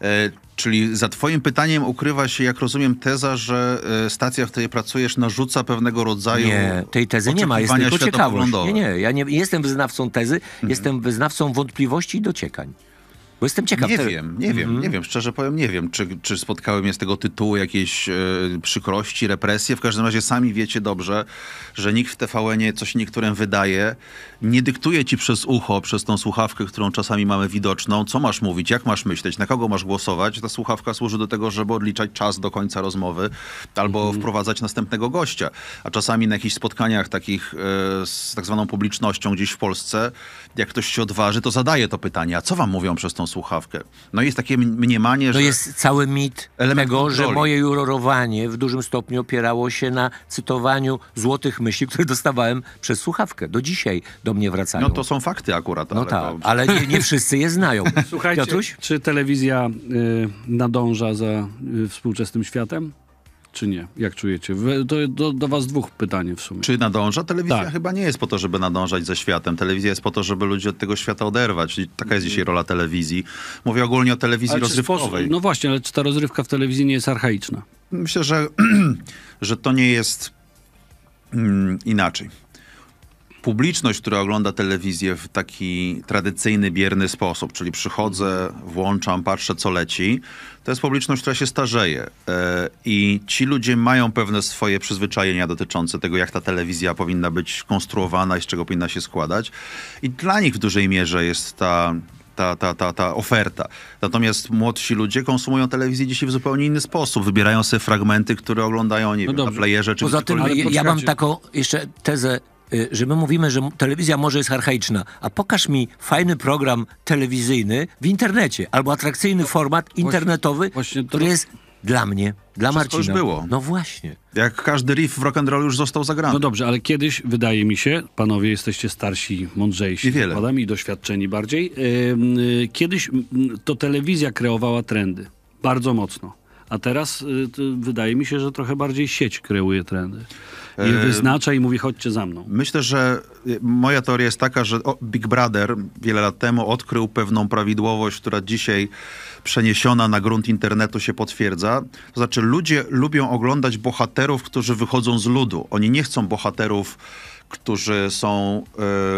E, czyli za Twoim pytaniem ukrywa się, jak rozumiem, teza, że e, stacja, w której pracujesz, narzuca pewnego rodzaju. Nie, tej tezy nie ma, jest tylko ciekawość. Nie, nie, ja nie jestem wyznawcą tezy, mhm. jestem wyznawcą wątpliwości i dociekań. Bo jestem ciekaw. Nie wiem, nie wiem, mm -hmm. nie wiem, szczerze powiem, nie wiem, czy, czy spotkałem mnie z tego tytułu jakieś e, przykrości, represje. W każdym razie sami wiecie dobrze, że nikt w tvn nie coś niektórym wydaje, nie dyktuje ci przez ucho, przez tą słuchawkę, którą czasami mamy widoczną, co masz mówić, jak masz myśleć, na kogo masz głosować. Ta słuchawka służy do tego, żeby odliczać czas do końca rozmowy albo mm -hmm. wprowadzać następnego gościa. A czasami na jakichś spotkaniach takich e, z tak zwaną publicznością gdzieś w Polsce jak ktoś się odważy, to zadaje to pytanie, a co wam mówią przez tą słuchawkę? No jest takie mniemanie, że... To jest cały mit tego, że moje jurorowanie w dużym stopniu opierało się na cytowaniu złotych myśli, które dostawałem przez słuchawkę. Do dzisiaj do mnie wracają. No to są fakty akurat. No ale tak, ale nie, nie, wszyscy je znają. Słuchajcie, Piotruś? czy telewizja y, nadąża za y, współczesnym światem? czy nie? Jak czujecie? Do, do, do was dwóch pytanie w sumie. Czy nadąża? Telewizja tak. chyba nie jest po to, żeby nadążać ze światem. Telewizja jest po to, żeby ludzi od tego świata oderwać. taka jest dzisiaj rola telewizji. Mówię ogólnie o telewizji ale rozrywkowej. no właśnie, ale czy ta rozrywka w telewizji nie jest archaiczna? Myślę, że, że to nie jest mm, inaczej publiczność, która ogląda telewizję w taki tradycyjny, bierny sposób, czyli przychodzę, włączam, patrzę co leci, to jest publiczność, która się starzeje. E, I ci ludzie mają pewne swoje przyzwyczajenia dotyczące tego, jak ta telewizja powinna być konstruowana i z czego powinna się składać. I dla nich w dużej mierze jest ta ta, ta, ta, ta oferta. Natomiast młodsi ludzie konsumują telewizję dzisiaj w zupełnie inny sposób. Wybierają sobie fragmenty, które oglądają, nie no wiem, dobrze. na playerze czy Poza tym, ja, ja mam taką jeszcze tezę Y, że my mówimy, że telewizja może jest archaiczna, a pokaż mi fajny program telewizyjny w internecie albo atrakcyjny no, format internetowy, właśnie, właśnie który jest dla mnie, dla Wszystko Marcina. już było. No właśnie. Jak każdy riff w rock'n'rollu już został zagrany. No dobrze, ale kiedyś, wydaje mi się, panowie jesteście starsi, mądrzejsi. I wiele. I doświadczeni bardziej. Yy, kiedyś to telewizja kreowała trendy. Bardzo mocno. A teraz yy, wydaje mi się, że trochę bardziej sieć kreuje trendy. I wyznacza i mówi, chodźcie za mną. Myślę, że moja teoria jest taka, że Big Brother wiele lat temu odkrył pewną prawidłowość, która dzisiaj przeniesiona na grunt internetu się potwierdza. To znaczy, ludzie lubią oglądać bohaterów, którzy wychodzą z ludu. Oni nie chcą bohaterów, którzy są.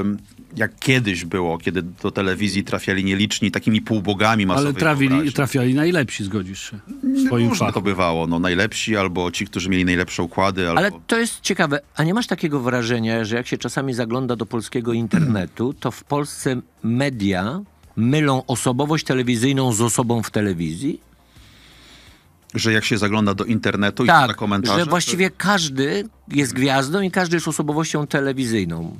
Yy, jak kiedyś było, kiedy do telewizji trafiali nieliczni takimi półbogami masowej Ale trafili, trafiali najlepsi, zgodzisz się? W no, to bywało. No, najlepsi albo ci, którzy mieli najlepsze układy. Albo... Ale to jest ciekawe. A nie masz takiego wrażenia, że jak się czasami zagląda do polskiego internetu, to w Polsce media mylą osobowość telewizyjną z osobą w telewizji? Że jak się zagląda do internetu tak, i na komentarze? że właściwie to... każdy jest gwiazdą i każdy jest osobowością telewizyjną.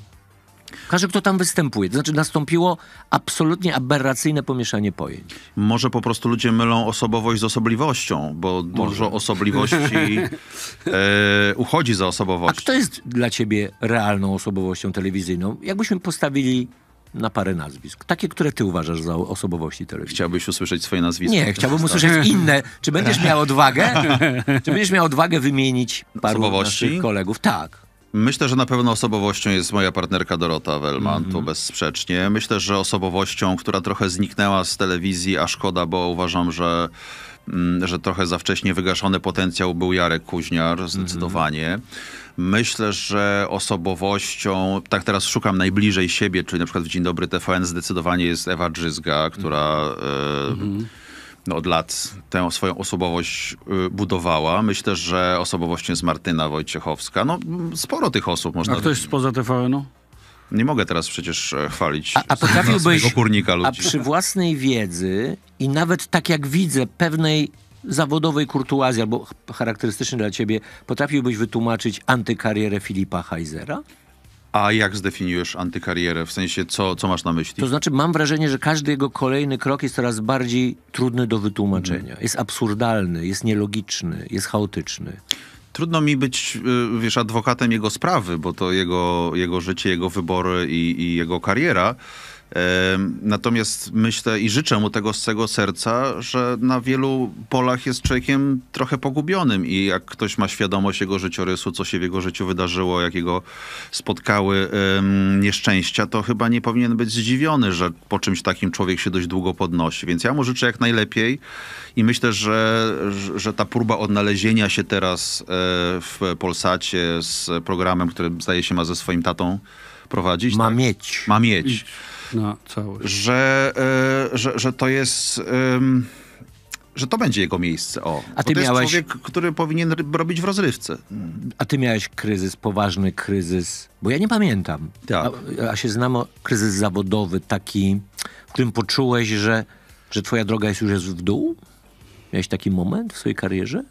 Każdy, kto tam występuje. To znaczy nastąpiło absolutnie aberracyjne pomieszanie pojęć. Może po prostu ludzie mylą osobowość z osobliwością, bo Może. dużo osobliwości e, uchodzi za osobowość. A kto jest dla ciebie realną osobowością telewizyjną? Jakbyśmy postawili na parę nazwisk. Takie, które ty uważasz za osobowości telewizyjnej. Chciałbyś usłyszeć swoje nazwisko? Nie, chciałbym usłyszeć tak. inne. Czy będziesz miał odwagę? Czy będziesz miał odwagę wymienić paru osobowości? naszych kolegów? Tak. Myślę, że na pewno osobowością jest moja partnerka Dorota Wellman, mm -hmm. to bezsprzecznie. Myślę, że osobowością, która trochę zniknęła z telewizji, a szkoda, bo uważam, że mm, że trochę za wcześnie wygaszony potencjał był Jarek Kuźniar, zdecydowanie. Mm -hmm. Myślę, że osobowością, tak teraz szukam najbliżej siebie, czyli na przykład w Dzień Dobry TVN zdecydowanie jest Ewa Drzyzga, która... Mm -hmm. y no, od lat tę swoją osobowość y, budowała. Myślę, że osobowością jest Martyna Wojciechowska. No, sporo tych osób można... A ktoś spoza TVN-u? Nie mogę teraz przecież e, chwalić a, a potrafiłbyś, kurnika ludzi. A przy własnej wiedzy i nawet tak jak widzę pewnej zawodowej kurtuazji, albo charakterystycznej dla ciebie, potrafiłbyś wytłumaczyć antykarierę Filipa Heisera? A jak zdefiniujesz antykarierę? W sensie, co, co masz na myśli? To znaczy, mam wrażenie, że każdy jego kolejny krok jest coraz bardziej trudny do wytłumaczenia. Mhm. Jest absurdalny, jest nielogiczny, jest chaotyczny trudno mi być, y, wiesz, adwokatem jego sprawy, bo to jego, jego życie, jego wybory i, i jego kariera. Natomiast myślę i życzę mu tego z całego serca, że na wielu polach jest człowiekiem trochę pogubionym i jak ktoś ma świadomość jego życiorysu, co się w jego życiu wydarzyło, jakiego spotkały nieszczęścia, to chyba nie powinien być zdziwiony, że po czymś takim człowiek się dość długo podnosi. Więc ja mu życzę jak najlepiej i myślę, że, że ta próba odnalezienia się teraz e, w Polsacie z programem, który zdaje się ma ze swoim tatą prowadzić. Ma tak? mieć. Ma mieć na całość. Że, e, że, że to jest... że to będzie jego miejsce. O, A ty to miałeś... jest człowiek, który powinien robić w rozrywce. A ty miałeś kryzys, poważny kryzys, bo ja nie pamiętam. Tak. A, a się znam o kryzys zawodowy taki, w którym poczułeś, że, że twoja droga jest już jest w dół? Miałeś taki moment w swojej karierze?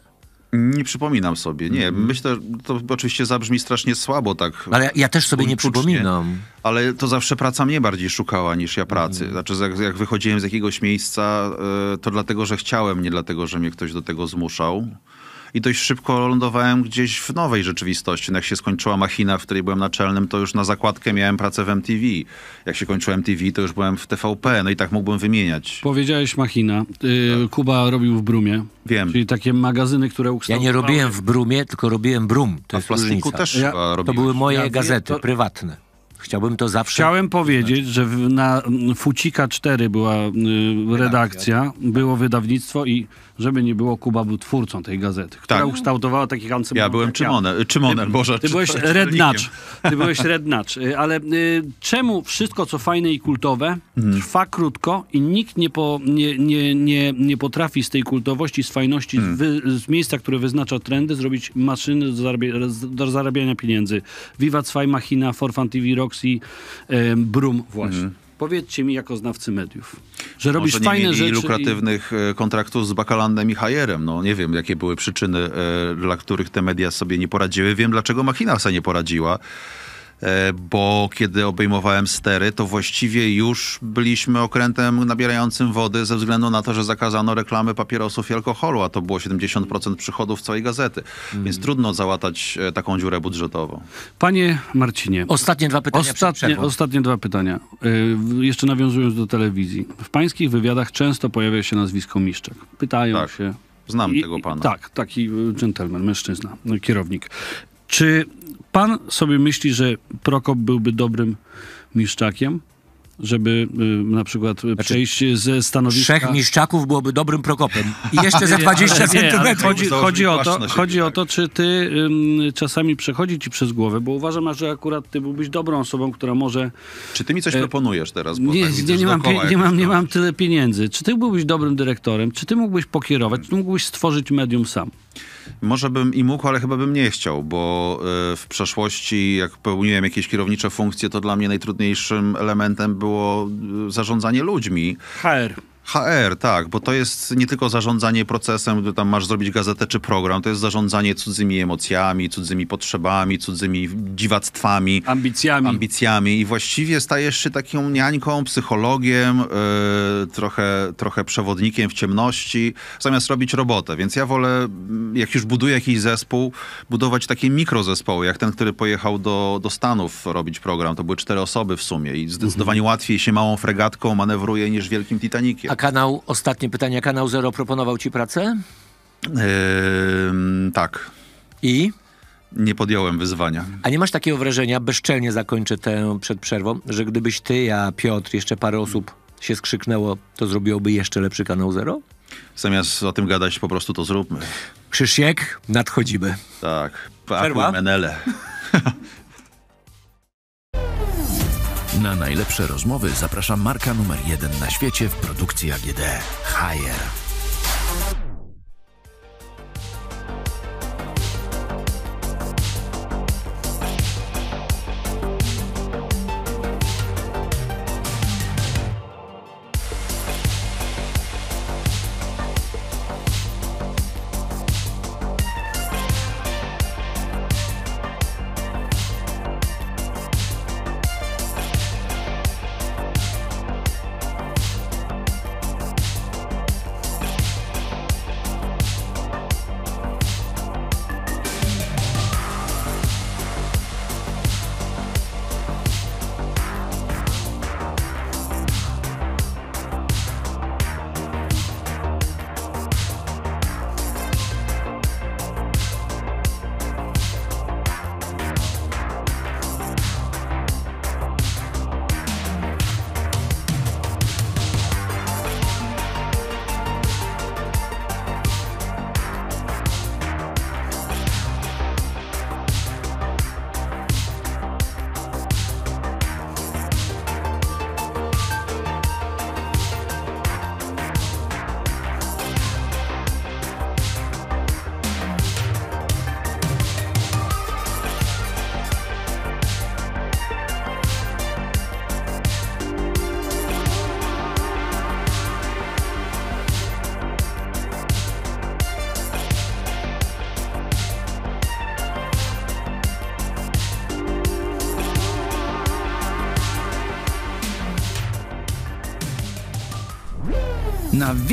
Nie przypominam sobie, nie. Mm. Myślę, to oczywiście zabrzmi strasznie słabo tak. Ale ja, ja też sobie nie przypominam. Ale to zawsze praca mnie bardziej szukała niż ja pracy. Mm. Znaczy, jak, jak wychodziłem z jakiegoś miejsca, e, to dlatego, że chciałem, nie dlatego, że mnie ktoś do tego zmuszał i dość szybko lądowałem gdzieś w nowej rzeczywistości. No jak się skończyła machina, w której byłem naczelnym, to już na zakładkę miałem pracę w MTV. Jak się kończyłem MTV, to już byłem w TVP, no i tak mógłbym wymieniać. Powiedziałeś machina. Y, tak. Kuba robił w Brumie. Wiem. Czyli takie magazyny, które ukształtowały... Ja nie robiłem w Brumie, tylko robiłem Brum. To A w plastiku też ja, To były moje ja gazety to... prywatne. Chciałbym to zawsze. Chciałem powiedzieć, że na Fucika 4 była y, redakcja, było wydawnictwo i żeby nie było, Kuba był twórcą tej gazety, która tak. ukształtowała takich antymonów. Ja byłem Czymonem, y, Czymone, Boże. Ty byłeś rednacz. Ty byłeś rednacz. Y, ale y, czemu wszystko, co fajne i kultowe, hmm. trwa krótko i nikt nie, po, nie, nie, nie, nie potrafi z tej kultowości, z fajności, hmm. z, wy, z, miejsca, które wyznacza trendy, zrobić maszyny do, zarabia, do zarabiania pieniędzy. Viva Zwei Machina, Forfan TV, Roxy, y, Brum właśnie. Hmm. Powiedzcie mi jako znawcy mediów, że robisz Może nie fajne rzeczy. lukratywnych i... E, kontraktów z Bakalandem i Hajerem. No nie wiem, jakie były przyczyny, e, dla których te media sobie nie poradziły. Wiem, dlaczego sobie nie poradziła. E, bo kiedy obejmowałem stery, to właściwie już byliśmy okrętem nabierającym wody ze względu na to, że zakazano reklamy papierosów i alkoholu, a to było 70% przychodów całej gazety. Mm. Więc trudno załatać e, taką dziurę budżetową. Panie Marcinie. Ostatnie dwa pytania. Ostatnie, ostatnie dwa pytania. Yy, jeszcze nawiązując do telewizji. W pańskich wywiadach często pojawia się nazwisko Miszczek. Pytają tak, się... Znam I, tego pana. tak, taki dżentelmen, mężczyzna, kierownik. Czy pan sobie myśli, że Prokop byłby dobrym mistrzakiem? żeby y, na przykład znaczy, przejść ze stanowiska... Trzech mistrzaków byłoby dobrym Prokopem. I jeszcze za 20 centymetrów. Chodzi, chodzi, o to, chodzi o to, czy ty y, czasami przechodzi ci przez głowę, bo uważam, że akurat ty byłbyś dobrą osobą, która może... Czy ty mi coś e, proponujesz teraz? nie, tak nie, nie, mam, nie, mam, nie mam tyle pieniędzy. Czy ty byłbyś dobrym dyrektorem? Czy ty mógłbyś pokierować? Czy ty mógłbyś stworzyć medium sam? Może bym i mógł, ale chyba bym nie chciał, bo e, w przeszłości, jak pełniłem jakieś kierownicze funkcje, to dla mnie najtrudniejszym elementem było e, zarządzanie ludźmi. HR. HR, tak, bo to jest nie tylko zarządzanie procesem, gdy tam masz zrobić gazetę czy program, to jest zarządzanie cudzymi emocjami, cudzymi potrzebami, cudzymi dziwactwami. Ambicjami. Ambicjami i właściwie stajesz się taką niańką, psychologiem, yy, trochę, trochę przewodnikiem w ciemności, zamiast robić robotę. Więc ja wolę, jak już buduję jakiś zespół, budować takie mikrozespoły, jak ten, który pojechał do, do Stanów robić program. To były cztery osoby w sumie i zdecydowanie mhm. łatwiej się małą fregatką manewruje niż wielkim Titanikiem kanał, ostatnie pytanie, kanał Zero proponował ci pracę? Yy, tak. I? Nie podjąłem wyzwania. A nie masz takiego wrażenia, bezczelnie zakończę tę przed przerwą, że gdybyś ty, ja, Piotr, jeszcze parę osób się skrzyknęło, to zrobiłoby jeszcze lepszy kanał Zero? Zamiast o tym gadać, po prostu to zróbmy. Krzysiek, nadchodzimy. Tak. Przerwa. Menele. Na najlepsze rozmowy zapraszam marka numer jeden na świecie w produkcji AGD. Haier.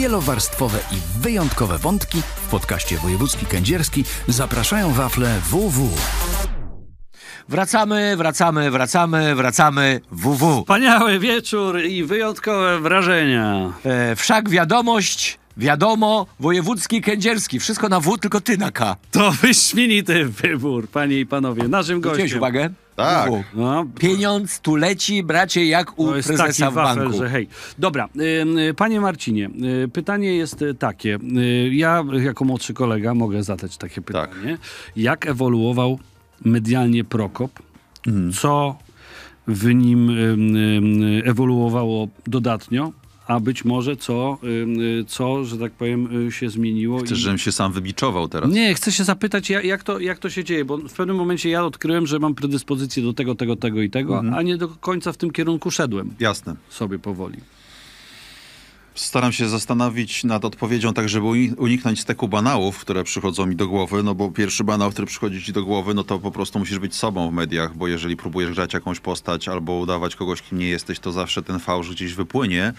wielowarstwowe i wyjątkowe wątki w podcaście Wojewódzki Kędzierski zapraszają wafle WW. Wracamy, wracamy, wracamy, wracamy, WW. Wspaniały wieczór i wyjątkowe wrażenia. E, wszak wiadomość, wiadomo, wojewódzki, kędzierski. Wszystko na W, tylko ty na K. To wyśmienity wybór, panie i panowie. Naszym gościem... Zwróciłeś uwagę? Tak. No, pieniądz tu leci, bracie, jak u No jest prezesa taki w banku. Wafel, że hej. Dobra, y, panie Marcinie, y, pytanie jest y, takie. ja jako młodszy kolega mogę zadać takie tak. pytanie. Tak. Jak ewoluował medialnie Prokop? Mhm. Co w nim ewoluowało dodatnio? a być może co, y, co, że tak powiem, y, się zmieniło. Chcesz, i... żebym się sam wybiczował teraz? Nie, chcę się zapytać, jak to, jak to się dzieje, bo w pewnym momencie ja odkryłem, że mam predyspozycję do tego, tego, tego i tego, mhm. a nie do końca w tym kierunku szedłem. Jasne. Sobie powoli. Staram się zastanowić nad odpowiedzią tak, żeby uniknąć steku banałów, które przychodzą mi do głowy, no bo pierwszy banał, który przychodzi ci do głowy, no to po prostu musisz być sobą w mediach, bo jeżeli próbujesz grać jakąś postać albo udawać kogoś, kim nie jesteś, to zawsze ten fałsz gdzieś wypłynie.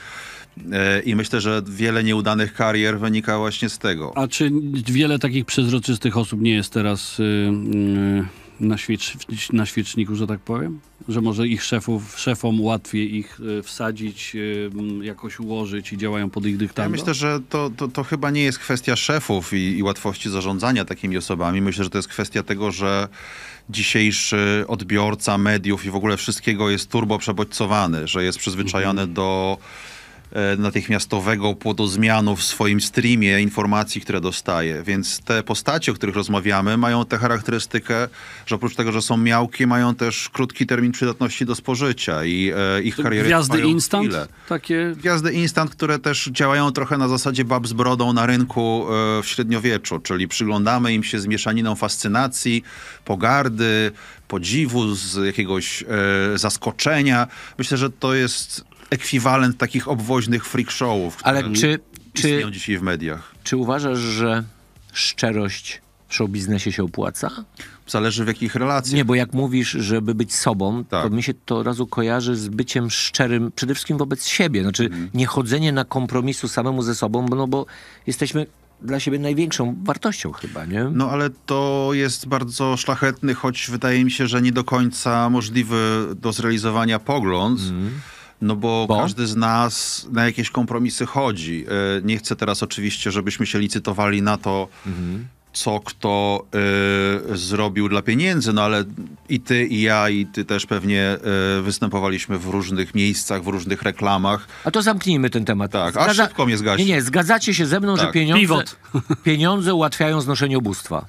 E, I myślę, że wiele nieudanych karier wynika właśnie z tego. A czy wiele takich przezroczystych osób nie jest teraz... Yy, yy na, świecz, na świeczniku, że tak powiem? Że może ich szefów, szefom łatwiej ich e, wsadzić, e, jakoś ułożyć i działają pod ich dyktando? Ja myślę, że to, to, to chyba nie jest kwestia szefów i, i łatwości zarządzania takimi osobami. Myślę, że to jest kwestia tego, że dzisiejszy odbiorca mediów i w ogóle wszystkiego jest turbo przebodźcowany, że jest przyzwyczajony mhm. do E, natychmiastowego płodozmianu w swoim streamie informacji, które dostaje. Więc te postacie, o których rozmawiamy, mają tę charakterystykę, że oprócz tego, że są miałkie, mają też krótki termin przydatności do spożycia i e, ich kariery Gwiazdy instant? Ile. Takie... Gwiazdy instant, które też działają trochę na zasadzie bab z brodą na rynku e, w średniowieczu, czyli przyglądamy im się z mieszaniną fascynacji, pogardy, podziwu, z jakiegoś e, zaskoczenia. Myślę, że to jest ekwiwalent takich obwoźnych freak showów, które Ale czy, istnieją czy, dzisiaj w mediach. Czy uważasz, że szczerość w showbiznesie się opłaca? Zależy w jakich relacjach. Nie, bo jak mówisz, żeby być sobą, tak. to mi się to od razu kojarzy z byciem szczerym przede wszystkim wobec siebie. Znaczy mm. nie chodzenie na kompromisu samemu ze sobą, no bo jesteśmy dla siebie największą wartością chyba, nie? No ale to jest bardzo szlachetny, choć wydaje mi się, że nie do końca możliwy do zrealizowania pogląd. Mhm. No bo, bo, każdy z nas na jakieś kompromisy chodzi. E, nie chcę teraz oczywiście, żebyśmy się licytowali na to, mhm. co kto y, zrobił dla pieniędzy, no ale i ty, i ja, i ty też pewnie y, występowaliśmy w różnych miejscach, w różnych reklamach. A to zamknijmy ten temat. Tak, Zgadza... a szybko mnie zgasi. Nie, nie, zgadzacie się ze mną, tak. że pieniądze, pieniądze ułatwiają znoszenie ubóstwa.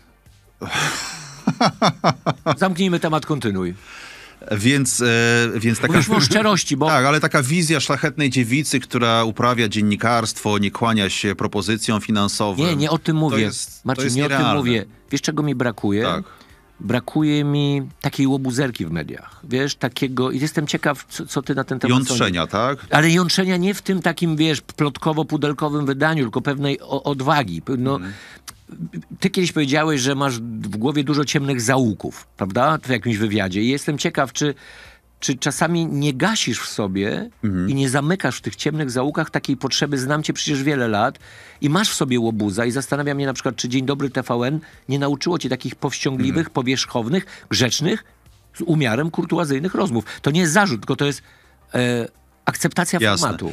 Zamknijmy temat, kontynuuj. Więc, e, więc taka... Mówisz o szczerości, bo... Tak, ale taka wizja szlachetnej dziewicy, która uprawia dziennikarstwo, nie kłania się propozycjom finansowym. Nie, nie o tym mówię. To jest, Marcin, to jest nie nierealne. o tym mówię. Wiesz, czego mi brakuje? Tak. Brakuje mi takiej łobuzerki w mediach. Wiesz, takiego... I jestem ciekaw, co, co ty na ten temat Jątrzenia, tak? Ale jątrzenia nie w tym takim, wiesz, plotkowo-pudelkowym wydaniu, tylko pewnej odwagi. No, mhm ty kiedyś powiedziałeś, że masz w głowie dużo ciemnych zaułków, prawda? W jakimś wywiadzie. I jestem ciekaw, czy, czy czasami nie gasisz w sobie mhm. i nie zamykasz w tych ciemnych zaułkach takiej potrzeby. Znam cię przecież wiele lat i masz w sobie łobuza i zastanawiam się na przykład, czy Dzień Dobry TVN nie nauczyło cię takich powściągliwych, mhm. powierzchownych, grzecznych, z umiarem kurtuazyjnych rozmów. To nie jest zarzut, tylko to jest e, akceptacja Jasne. formatu.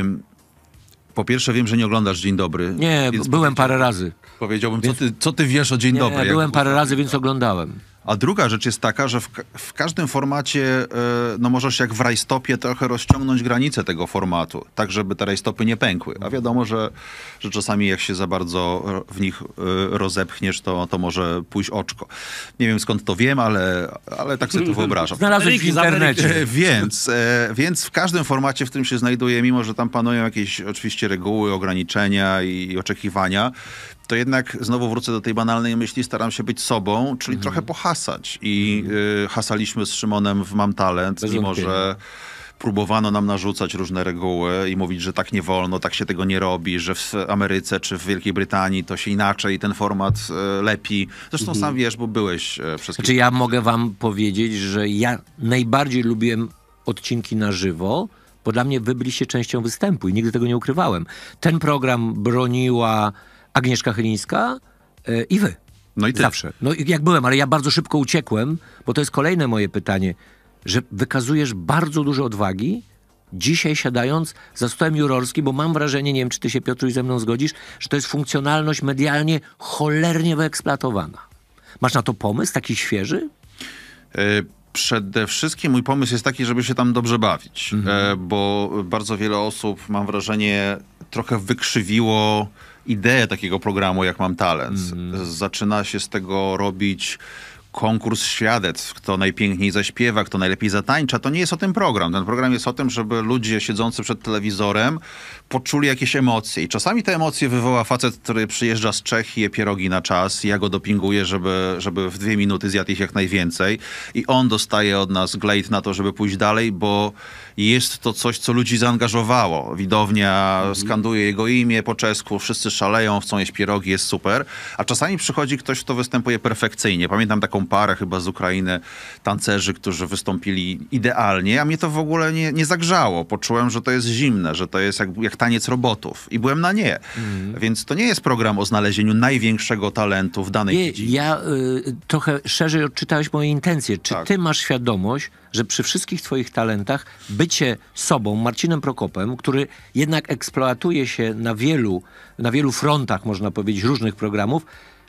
Ym po pierwsze wiem, że nie oglądasz Dzień Dobry. Nie, byłem parę razy. Powiedziałbym, więc... co, ty, co ty wiesz o Dzień nie, Dobry? Nie, byłem parę razy, więc oglądałem. A druga rzecz jest taka, że w, w każdym formacie e, no możesz jak w rajstopie trochę rozciągnąć granice tego formatu, tak żeby te rajstopy nie pękły. A wiadomo, że, że czasami jak się za bardzo w nich e, rozepchniesz, to, to może pójść oczko. Nie wiem skąd to wiem, ale, ale tak sobie to wyobrażam. Znalazłeś w internecie. E, więc, więc w każdym formacie, w którym się znajduję, mimo że tam panują jakieś oczywiście reguły, ograniczenia i oczekiwania, to jednak znowu wrócę do tej banalnej myśli, staram się być sobą, czyli mhm. trochę pohasać. I mhm. y, hasaliśmy z Szymonem w Mam Talent, Bez mimo że próbowano nam narzucać różne reguły i mówić, że tak nie wolno, tak się tego nie robi, że w Ameryce czy w Wielkiej Brytanii to się inaczej ten format y, lepi. Zresztą mhm. sam wiesz, bo byłeś e, przez Czy znaczy, ja mogę wam powiedzieć, że ja najbardziej lubiłem odcinki na żywo, bo dla mnie wy byliście częścią występu i nigdy tego nie ukrywałem. Ten program broniła Agnieszka Chylińska e, i wy. No i ty. Zawsze. No jak byłem, ale ja bardzo szybko uciekłem, bo to jest kolejne moje pytanie, że wykazujesz bardzo dużo odwagi, dzisiaj siadając za stołem jurorskim, bo mam wrażenie, nie wiem czy ty się Piotruś ze mną zgodzisz, że to jest funkcjonalność medialnie cholernie wyeksploatowana. Masz na to pomysł taki świeży? E, przede wszystkim mój pomysł jest taki, żeby się tam dobrze bawić, mhm. E, bo bardzo wiele osób, mam wrażenie, trochę wykrzywiło ideę takiego programu, jak Mam Talent. Mm. Zaczyna się z tego robić konkurs świadectw, kto najpiękniej zaśpiewa, kto najlepiej zatańcza, to nie jest o tym program. Ten program jest o tym, żeby ludzie siedzący przed telewizorem poczuli jakieś emocje. I czasami te emocje wywoła facet, który przyjeżdża z Czech, je pierogi na czas, ja go dopinguję, żeby, żeby w dwie minuty zjadł ich jak najwięcej. I on dostaje od nas glejt na to, żeby pójść dalej, bo jest to coś, co ludzi zaangażowało. Widownia mhm. skanduje jego imię po czesku, wszyscy szaleją, chcą jeść pierogi, jest super. A czasami przychodzi ktoś, kto występuje perfekcyjnie. Pamiętam taką parę chyba z Ukrainy, tancerzy, którzy wystąpili idealnie, a mnie to w ogóle nie, nie zagrzało. Poczułem, że to jest zimne, że to jest jak, jak taniec robotów i byłem na nie. Mhm. Więc to nie jest program o znalezieniu największego talentu w danej chwili. Ja y, trochę szerzej odczytałeś moje intencje. Czy tak. ty masz świadomość, że przy wszystkich twoich talentach bycie sobą, Marcinem Prokopem, który jednak eksploatuje się na wielu, na wielu frontach, można powiedzieć, różnych programów,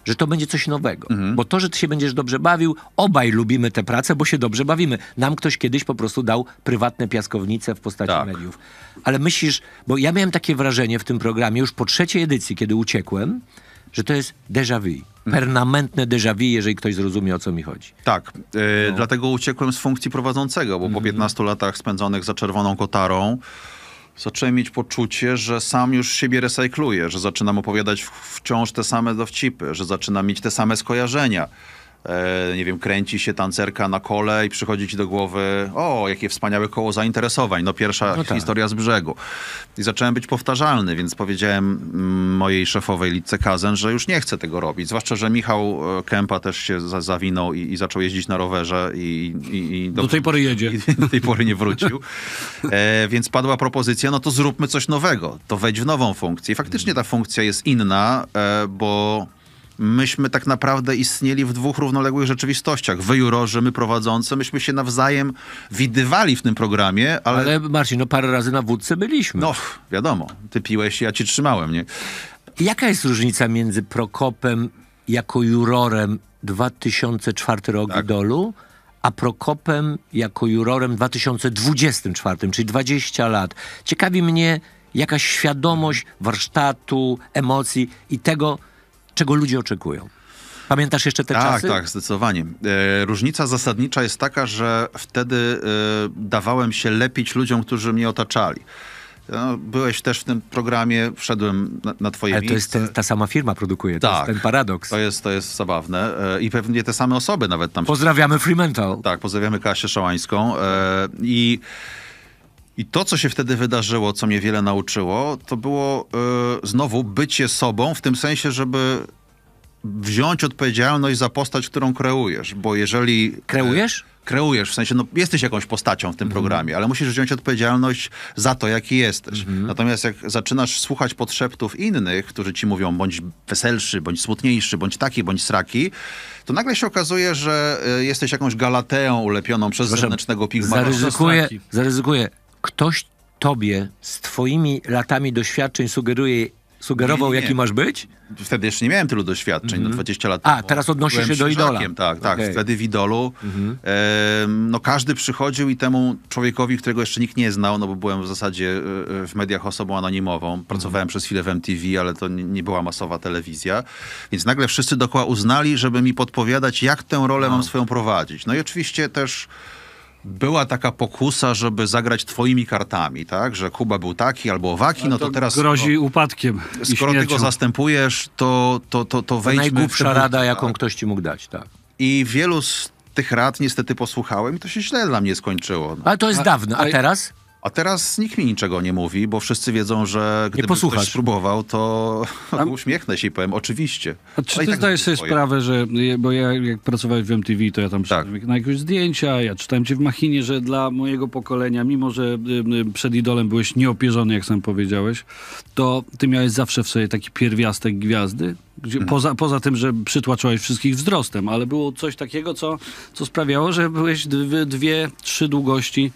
że to będzie coś nowego. Mhm. Bo to, że ty się będziesz dobrze bawił, obaj lubimy tę pracę, bo się dobrze bawimy. Nam ktoś kiedyś po prostu dał prywatne piaskownice w postaci tak. mediów. Ale myślisz, bo ja miałem takie wrażenie w tym programie już po trzeciej edycji, kiedy uciekłem, że to jest déjà vu. Mhm. Permanentne déjà vu, jeżeli ktoś zrozumie, o co mi chodzi. Tak, yy, no. dlatego uciekłem z funkcji prowadzącego, bo mm -hmm. po 15 mhm. latach spędzonych za czerwoną kotarą, zacząłem mieć poczucie, że sam już siebie recykluję, że zaczynam opowiadać wciąż te same dowcipy, że zaczynam mieć te same skojarzenia E, nie wiem, kręci się tancerka na kole i przychodzi ci do głowy, o, jakie wspaniałe koło zainteresowań, no pierwsza no tak. historia z brzegu. I zacząłem być powtarzalny, więc powiedziałem mm, mojej szefowej Lidce Kazen, że już nie chcę tego robić, zwłaszcza, że Michał e, Kępa też się za zawinął i, i, zaczął jeździć na rowerze i... i, i do, do, tej pory jedzie. do tej pory nie wrócił. E, więc padła propozycja, no to zróbmy coś nowego, to wejdź w nową funkcję. I faktycznie ta funkcja jest inna, e, bo myśmy tak naprawdę istnieli w dwóch równoległych rzeczywistościach. Wy jurorzy, my prowadzący, myśmy się nawzajem widywali w tym programie, ale... Ale Marcin, no parę razy na wódce byliśmy. No, wiadomo. Ty piłeś, ja ci trzymałem, nie? Jaka jest różnica między Prokopem jako jurorem 2004 rok tak. dolu, a Prokopem jako jurorem 2024, czyli 20 lat. Ciekawi mnie jakaś świadomość warsztatu, emocji i tego, czego ludzie oczekują. Pamiętasz jeszcze te tak, czasy? Tak, tak, zdecydowanie. E, różnica zasadnicza jest taka, że wtedy e, dawałem się lepić ludziom, którzy mnie otaczali. E, no, byłeś też w tym programie, wszedłem na, na twoje Ale miejsce. to jest ten, ta sama firma produkuje, tak, jest ten paradoks. To jest, to jest zabawne e, i pewnie te same osoby nawet tam... Pozdrawiamy Fremantle. Tak, pozdrawiamy Kasię Szałańską e, i... I to, co się wtedy wydarzyło, co mnie wiele nauczyło, to było y, znowu bycie sobą, w tym sensie, żeby wziąć odpowiedzialność za postać, którą kreujesz. Bo jeżeli. E, kreujesz? kreujesz, w sensie no, jesteś jakąś postacią w tym mhm. programie, ale musisz wziąć odpowiedzialność za to, jaki jesteś. Mhm. Natomiast jak zaczynasz słuchać podszeptów innych, którzy ci mówią bądź weselszy, bądź smutniejszy, bądź taki, bądź sraki, to nagle się okazuje, że e, jesteś jakąś galateą ulepioną przez Proszę, zewnętrznego pigmenta. Zaryzykuję, zaryzykuję ktoś tobie z twoimi latami doświadczeń sugeruje, sugerował, nie, nie, nie. jaki masz być? Wtedy jeszcze nie miałem tylu doświadczeń, mm -hmm. no 20 mhm. lat A, teraz odnosisz się do idola. Tak, tak. Okay. Wtedy w idolu mm -hmm. e, no każdy przychodził i temu człowiekowi, którego jeszcze nikt nie znał, no bo byłem w zasadzie e, e, w mediach osobą anonimową. Mhm. Pracowałem mm -hmm. przez chwilę w MTV, ale to nie, nie, była masowa telewizja. Więc nagle wszyscy dookoła uznali, żeby mi podpowiadać, jak tę rolę no. mam swoją prowadzić. No i oczywiście też była taka pokusa, żeby zagrać twoimi kartami, tak? Że Kuba był taki albo owaki, no to, to teraz... Grozi no, upadkiem Skoro ty go zastępujesz, to, to, to, to wejdźmy... To najgłupsza rada, jaką tak. ktoś ci mógł dać, tak. I wielu z tych rad niestety posłuchałem i to się źle dla mnie skończyło. No. Ale to jest a, dawno, a, a teraz? A teraz nikt mi niczego nie mówi, bo wszyscy wiedzą, że gdyby ktoś spróbował, to A... uśmiechnę się i powiem, oczywiście. A czy ty tak zdajesz sobie swoje. sprawę, że, bo ja jak pracowałem w MTV, to ja tam tak. na jakieś zdjęcia, ja czytałem ci w machinie, że dla mojego pokolenia, mimo że y, y, przed idolem byłeś nieopierzony, jak sam powiedziałeś, to ty miałeś zawsze w sobie taki pierwiastek gwiazdy, gdzie, hmm. poza, poza tym, że przytłaczałeś wszystkich wzrostem, ale było coś takiego, co, co sprawiało, że byłeś dwie, dwie trzy długości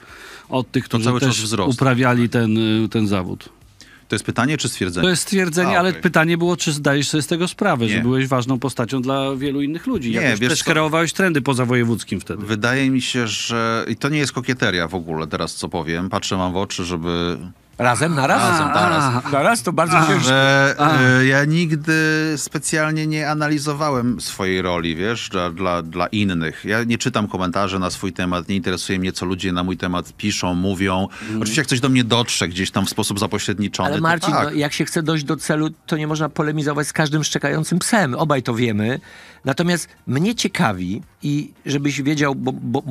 od tych, którzy też uprawiali ten, y, ten zawód. To jest pytanie czy stwierdzenie? To jest stwierdzenie, A, okay. ale pytanie było, czy zdajesz sobie z tego sprawę, nie. że byłeś ważną postacią dla wielu innych ludzi. Nie, Jakoś wiesz też kreowałeś trendy pozawojewódzkim wtedy. Wydaje mi się, że... I to nie jest kokieteria w ogóle teraz, co powiem. Patrzę mam w oczy, żeby Razem, raz? Razem, na raz to bardzo ciężko. Że, e, ja nigdy specjalnie nie analizowałem swojej roli, wiesz, dla, dla, dla innych. Ja nie czytam komentarzy na swój temat, nie interesuje mnie, co ludzie na mój temat piszą, mówią. Mm. Oczywiście jak coś do mnie dotrze gdzieś tam w sposób zapośredniczony, Ale Marcin, tak. no, jak się chce dojść do celu, to nie można polemizować z każdym szczekającym psem. Obaj to wiemy. Natomiast mnie ciekawi i żebyś wiedział, bo, bo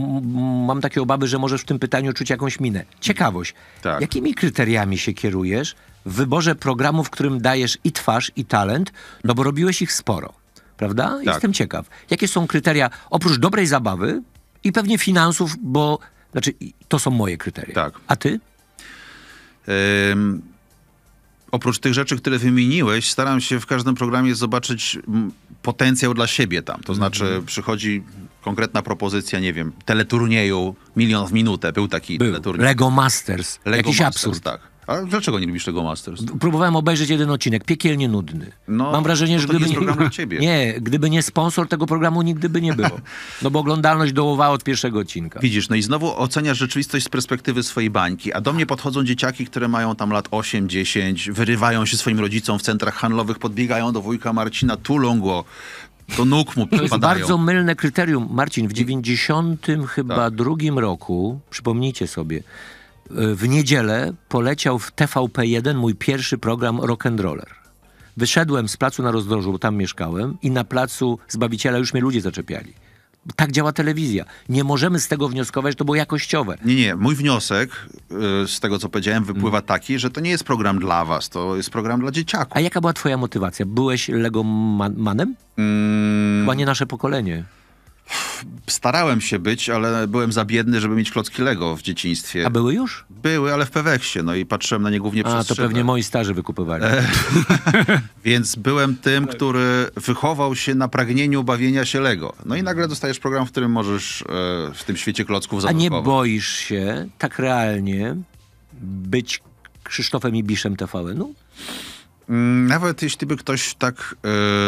mam takie obawy, że możesz w tym pytaniu czuć jakąś minę. Ciekawość. Tak. Jakimi kryteriami się kierujesz w wyborze programu, w którym dajesz i twarz, i talent? No bo robiłeś ich sporo, prawda? Tak. Jestem ciekaw. Jakie są kryteria, oprócz dobrej zabawy i pewnie finansów, bo znaczy to są moje kryteria. Tak. A ty? oprócz tych rzeczy, które wymieniłeś, staram się w każdym programie zobaczyć potencjał dla siebie tam. To znaczy mm -hmm. przychodzi konkretna propozycja, nie wiem, teleturnieju milion w minutę, był taki był. teleturniej. Lego Masters, Lego jakiś Masters, absurd. Tak. A dlaczego nie lubisz tego Masters? Próbowałem obejrzeć jeden odcinek, piekielnie nudny. No, Mam wrażenie, że gdyby nie, ciebie, nie, gdyby nie sponsor tego programu, nigdy by nie było. No bo oglądalność dołowała od pierwszego odcinka. Widzisz, no i znowu oceniasz rzeczywistość z perspektywy swojej bańki, a do mnie podchodzą dzieciaki, które mają tam lat 8, 10, wyrywają się swoim rodzicom w centrach handlowych, podbiegają do wujka Marcina, tulą go, do nóg mu To jest bardzo mylne kryterium. Marcin, w 90 chyba tak. drugim roku, przypomnijcie sobie, Y, w niedzielę poleciał w TVP1 mój pierwszy program Rock'n'Roller. Wyszedłem z placu na rozdrożu, bo tam mieszkałem, i na placu Zbawiciela już mnie ludzie zaczepiali. Tak działa telewizja. Nie możemy z tego wnioskować, że to było jakościowe. Nie, nie. Mój wniosek y, z tego, co powiedziałem, wypływa hmm. taki, że to nie jest program dla was, to jest program dla dzieciaków. A jaka była twoja motywacja? Byłeś Legomanem? Mm. Chyba nie nasze pokolenie. Starałem się być, ale byłem za biedny, żeby mieć klocki Lego w dzieciństwie. A były już? Były, ale w Peweksie, no i patrzyłem na nie głównie przez A, to szybę. pewnie moi starzy wykupywali. E, więc byłem tym, który wychował się na pragnieniu bawienia się Lego. No i nagle dostajesz program, w którym możesz e, w tym świecie klocków zabawić. A nie boisz się tak realnie być Krzysztofem Biszem TVN-u? Mm, nawet jeśli by ktoś tak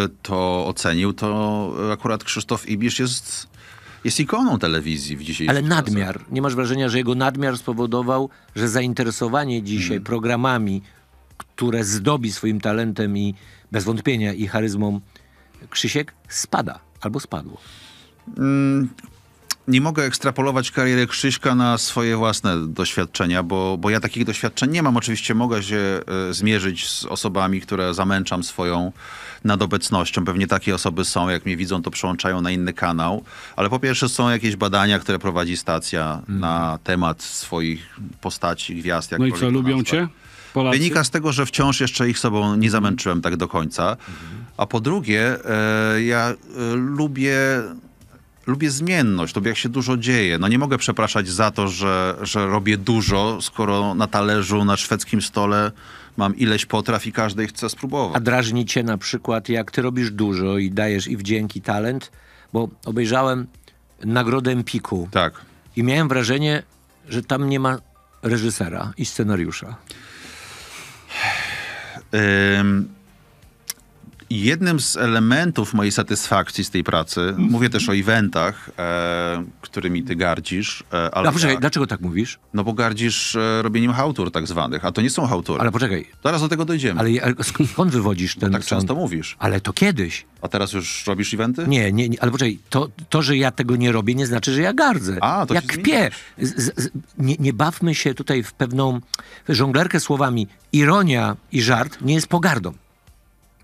y, to ocenił, to akurat Krzysztof Ibisz jest, jest ikoną telewizji w dzisiejszym Ale nadmiar. Czasach. Nie masz wrażenia, że jego nadmiar spowodował, że zainteresowanie dzisiaj mhm. programami, które zdobi swoim talentem i bez wątpienia i charyzmą Krzysiek, spada albo spadło? Mm, nie mogę ekstrapolować kariery Krzyśka na swoje własne doświadczenia, bo, bo ja takich doświadczeń nie mam. Oczywiście mogę się e, zmierzyć z osobami, które zamęczam swoją nadobecnością. Pewnie takie osoby są, jak mnie widzą, to przełączają na inny kanał. Ale po pierwsze są jakieś badania, które prowadzi stacja mm. na temat swoich postaci, gwiazd. Jak no i co, lubią nazwa. cię? Polacy? Wynika z tego, że wciąż jeszcze ich sobą nie zamęczyłem tak do końca. Mm. A po drugie, e, ja e, lubię lubię zmienność, to jak się dużo dzieje. No nie mogę przepraszać za to, że, że robię dużo, skoro na talerzu, na szwedzkim stole mam ileś potraw i każdej chcę spróbować. A drażni cię na przykład, jak ty robisz dużo i dajesz i wdzięki talent, bo obejrzałem Nagrodę Piku. Tak. I miałem wrażenie, że tam nie ma reżysera i scenariusza. Ym jednym z elementów mojej satysfakcji z tej pracy, mówię też o eventach, e, którymi ty gardzisz. E, ale no, A poczekaj, ja, dlaczego tak mówisz? No bo gardzisz e, robieniem hałtur tak zwanych, a to nie są hałtury. Ale poczekaj. Zaraz do tego dojdziemy. Ale, ale skąd wywodzisz ten... tak często mówisz. Ale to kiedyś. A teraz już robisz eventy? Nie, nie, nie ale poczekaj, to, to, że ja tego nie robię, nie znaczy, że ja gardzę. A, to Jak kpię. nie, nie bawmy się tutaj w pewną żonglerkę słowami. Ironia i żart nie jest pogardą.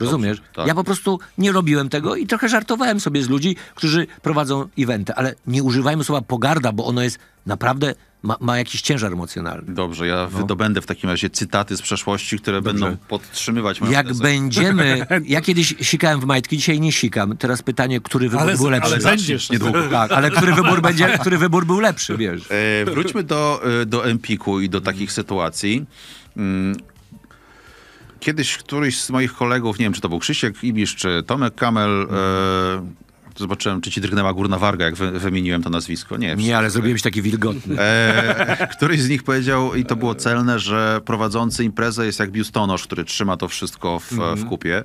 Rozumiesz? Dobrze, tak. Ja po prostu nie robiłem tego i trochę żartowałem sobie z ludzi, którzy prowadzą eventy, ale nie używajmy słowa pogarda, bo ono jest naprawdę ma, ma, jakiś ciężar emocjonalny. Dobrze, ja no. wydobędę w takim razie cytaty z przeszłości, które Dobrze. będą podtrzymywać moją Jak tezę. będziemy... Ja kiedyś sikałem w majtki, dzisiaj nie sikam. Teraz pytanie, który wybór ale, był lepszy. Ale będziesz znaczy, niedługo. Tak, ale który wybór, będzie, który wybór był lepszy, wiesz. E, wróćmy do, e, do Empiku i do takich sytuacji. Mm, kiedyś któryś z moich kolegów, nie wiem czy to był Krzysiek Ibisz, czy Tomek Kamel, e, Zobaczyłem, czy ci drgnęła górna warga, jak wymieniłem to nazwisko. Nie, nie ale zrobiłem się taki wilgotny. E, któryś z nich powiedział, i to było celne, że prowadzący imprezę jest jak biustonosz, który trzyma to wszystko w, mm -hmm. w mhm. kupie.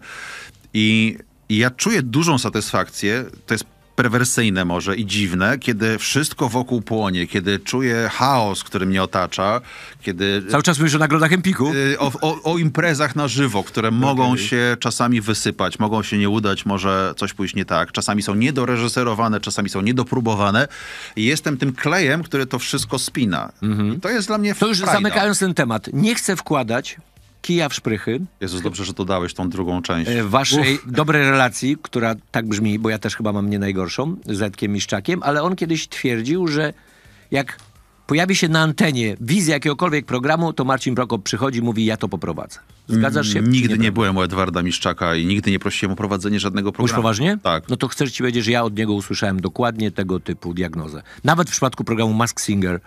I, I ja czuję dużą satysfakcję. To jest perwersyjne może i dziwne, kiedy wszystko wokół płonie, kiedy czuję chaos, który mnie otacza, kiedy... Cały czas mówisz o nagrodach Empiku? Y, o, o, o imprezach na żywo, które okay. mogą się czasami wysypać, mogą się nie udać, może coś pójść nie tak. Czasami są niedoreżyserowane, czasami są niedopróbowane. I jestem tym klejem, który to wszystko spina. Mm -hmm. to jest dla mnie To już zamykając ten temat. Nie chcę wkładać kija w szprychy. Jezus, dobrze, że to dałeś, tą drugą część. E, waszej Uf. dobrej relacji, która tak brzmi, bo ja też chyba mam nie najgorszą, z Edkiem Miszczakiem, ale on kiedyś twierdził, że jak pojawi się na antenie wizja jakiegokolwiek programu, to Marcin Prokop przychodzi i mówi, ja to poprowadzę. Zgadzasz się? Mm, nigdy nie, nie byłem u Edwarda Miszczaka i nigdy nie prosiłem o prowadzenie żadnego programu. Mówisz poważnie? Tak. No to chcesz ci powiedzieć, że ja od niego usłyszałem dokładnie tego typu diagnozę. Nawet w przypadku programu Mask Singer,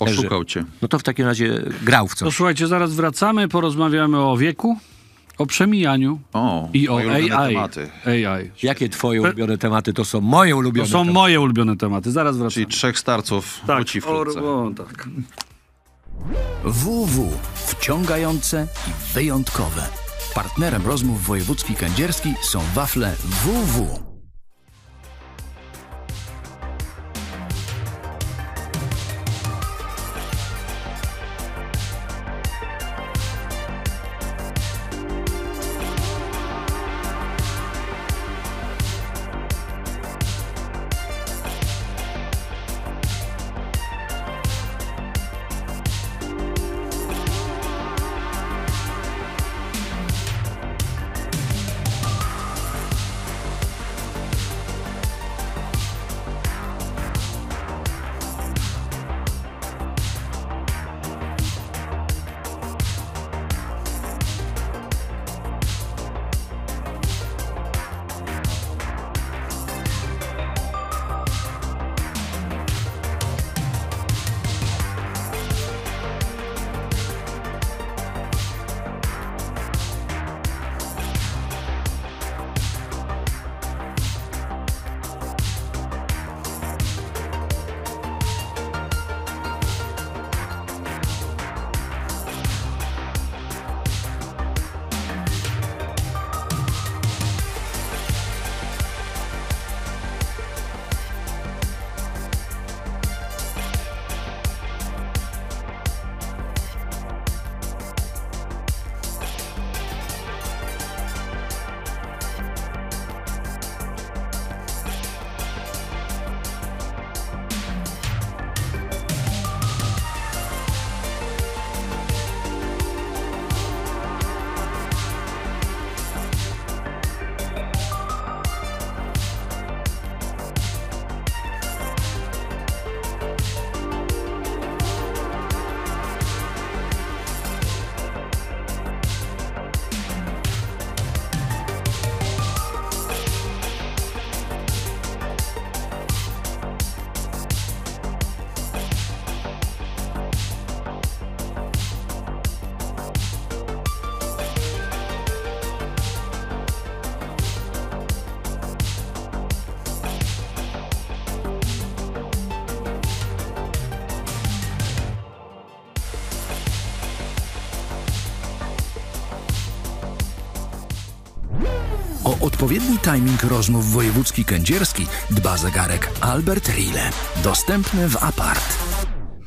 Oszukał cię. No to w takim razie grał w coś. No słuchajcie, zaraz wracamy, porozmawiamy o wieku, o przemijaniu o, i o AI. Tematy. AI. Jakie twoje ulubione tematy? To są moje ulubione To są tematy. moje ulubione tematy. Zaraz wracamy. Czyli trzech starców tak, wróci wkrótce. o, tak. WW. Wciągające i wyjątkowe. Partnerem rozmów wojewódzki kędzierski są wafle WW. odpowiedni timing rozmów wojewódzki kędzierski dba zegarek Albert Rille. Dostępny w apart.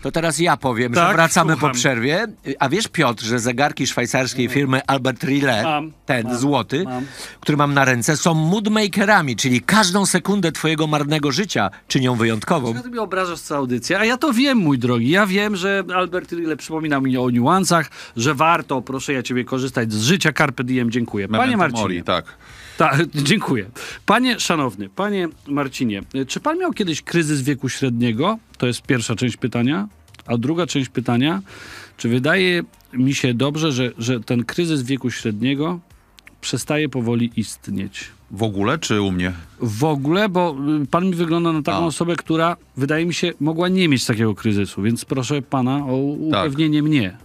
To teraz ja powiem, tak, że wracamy słucham. po przerwie. A wiesz, Piotr, że zegarki szwajcarskiej firmy Albert Rille, mam, ten mam, złoty, mam. który mam na ręce, są moodmakerami, czyli każdą sekundę twojego marnego życia czynią wyjątkową. Dlaczego ty obrażasz całą audycję? A ja to wiem, mój drogi. Ja wiem, że Albert Rille przypomina mi o niuansach, że warto, proszę ja ciebie, korzystać z życia Carpe Diem. Dziękuję. Panie Marcinie. Mori, tak. Tak, dziękuję. Panie szanowny, panie Marcinie, czy pan miał kiedyś kryzys wieku średniego? To jest pierwsza część pytania. A druga część pytania, czy wydaje mi się dobrze, że, że ten kryzys wieku średniego przestaje powoli istnieć? W ogóle czy u mnie? W ogóle, bo y, pan mi wygląda na taką A. osobę, która wydaje mi się mogła nie mieć takiego kryzysu, więc proszę pana o tak. upewnienie tak. mnie.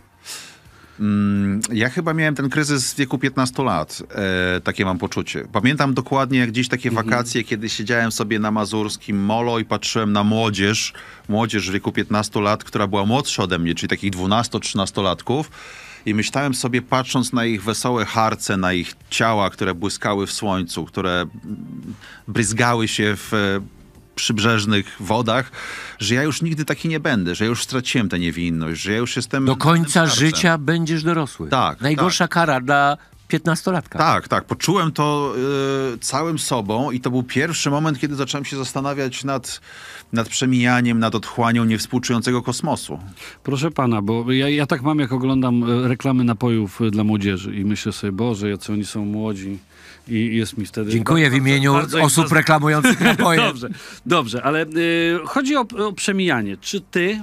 Mm, ja chyba miałem ten kryzys w wieku 15 lat. E, takie mam poczucie. Pamiętam dokładnie jak dziś takie mhm. wakacje, kiedy siedziałem sobie na mazurskim molo i patrzyłem na młodzież, młodzież w wieku 15 lat, która była młodsza ode mnie, czyli takich 12-13-latków. I myślałem sobie, patrząc na ich wesołe harce, na ich ciała, które błyskały w słońcu, które mm, bryzgały się w e, przybrzeżnych wodach, że ja już nigdy taki nie będę, że ja już straciłem tę niewinność, że ja już jestem... Do końca życia będziesz dorosły. Tak. Najgorsza tak. kara dla piętnastolatka. Tak, tak. Poczułem to yy, całym sobą i to był pierwszy moment, kiedy zacząłem się zastanawiać nad, nad przemijaniem, nad otchłanią niewspółczującego kosmosu. Proszę pana, bo ja, ja tak mam, jak oglądam y, reklamy napojów y, dla młodzieży i myślę sobie, Boże, jacy oni są młodzi i jest mi wtedy... Dziękuję bardzo, w imieniu osób bardzo... reklamujących napoje. dobrze, dobrze, ale y, chodzi o, o przemijanie. Czy ty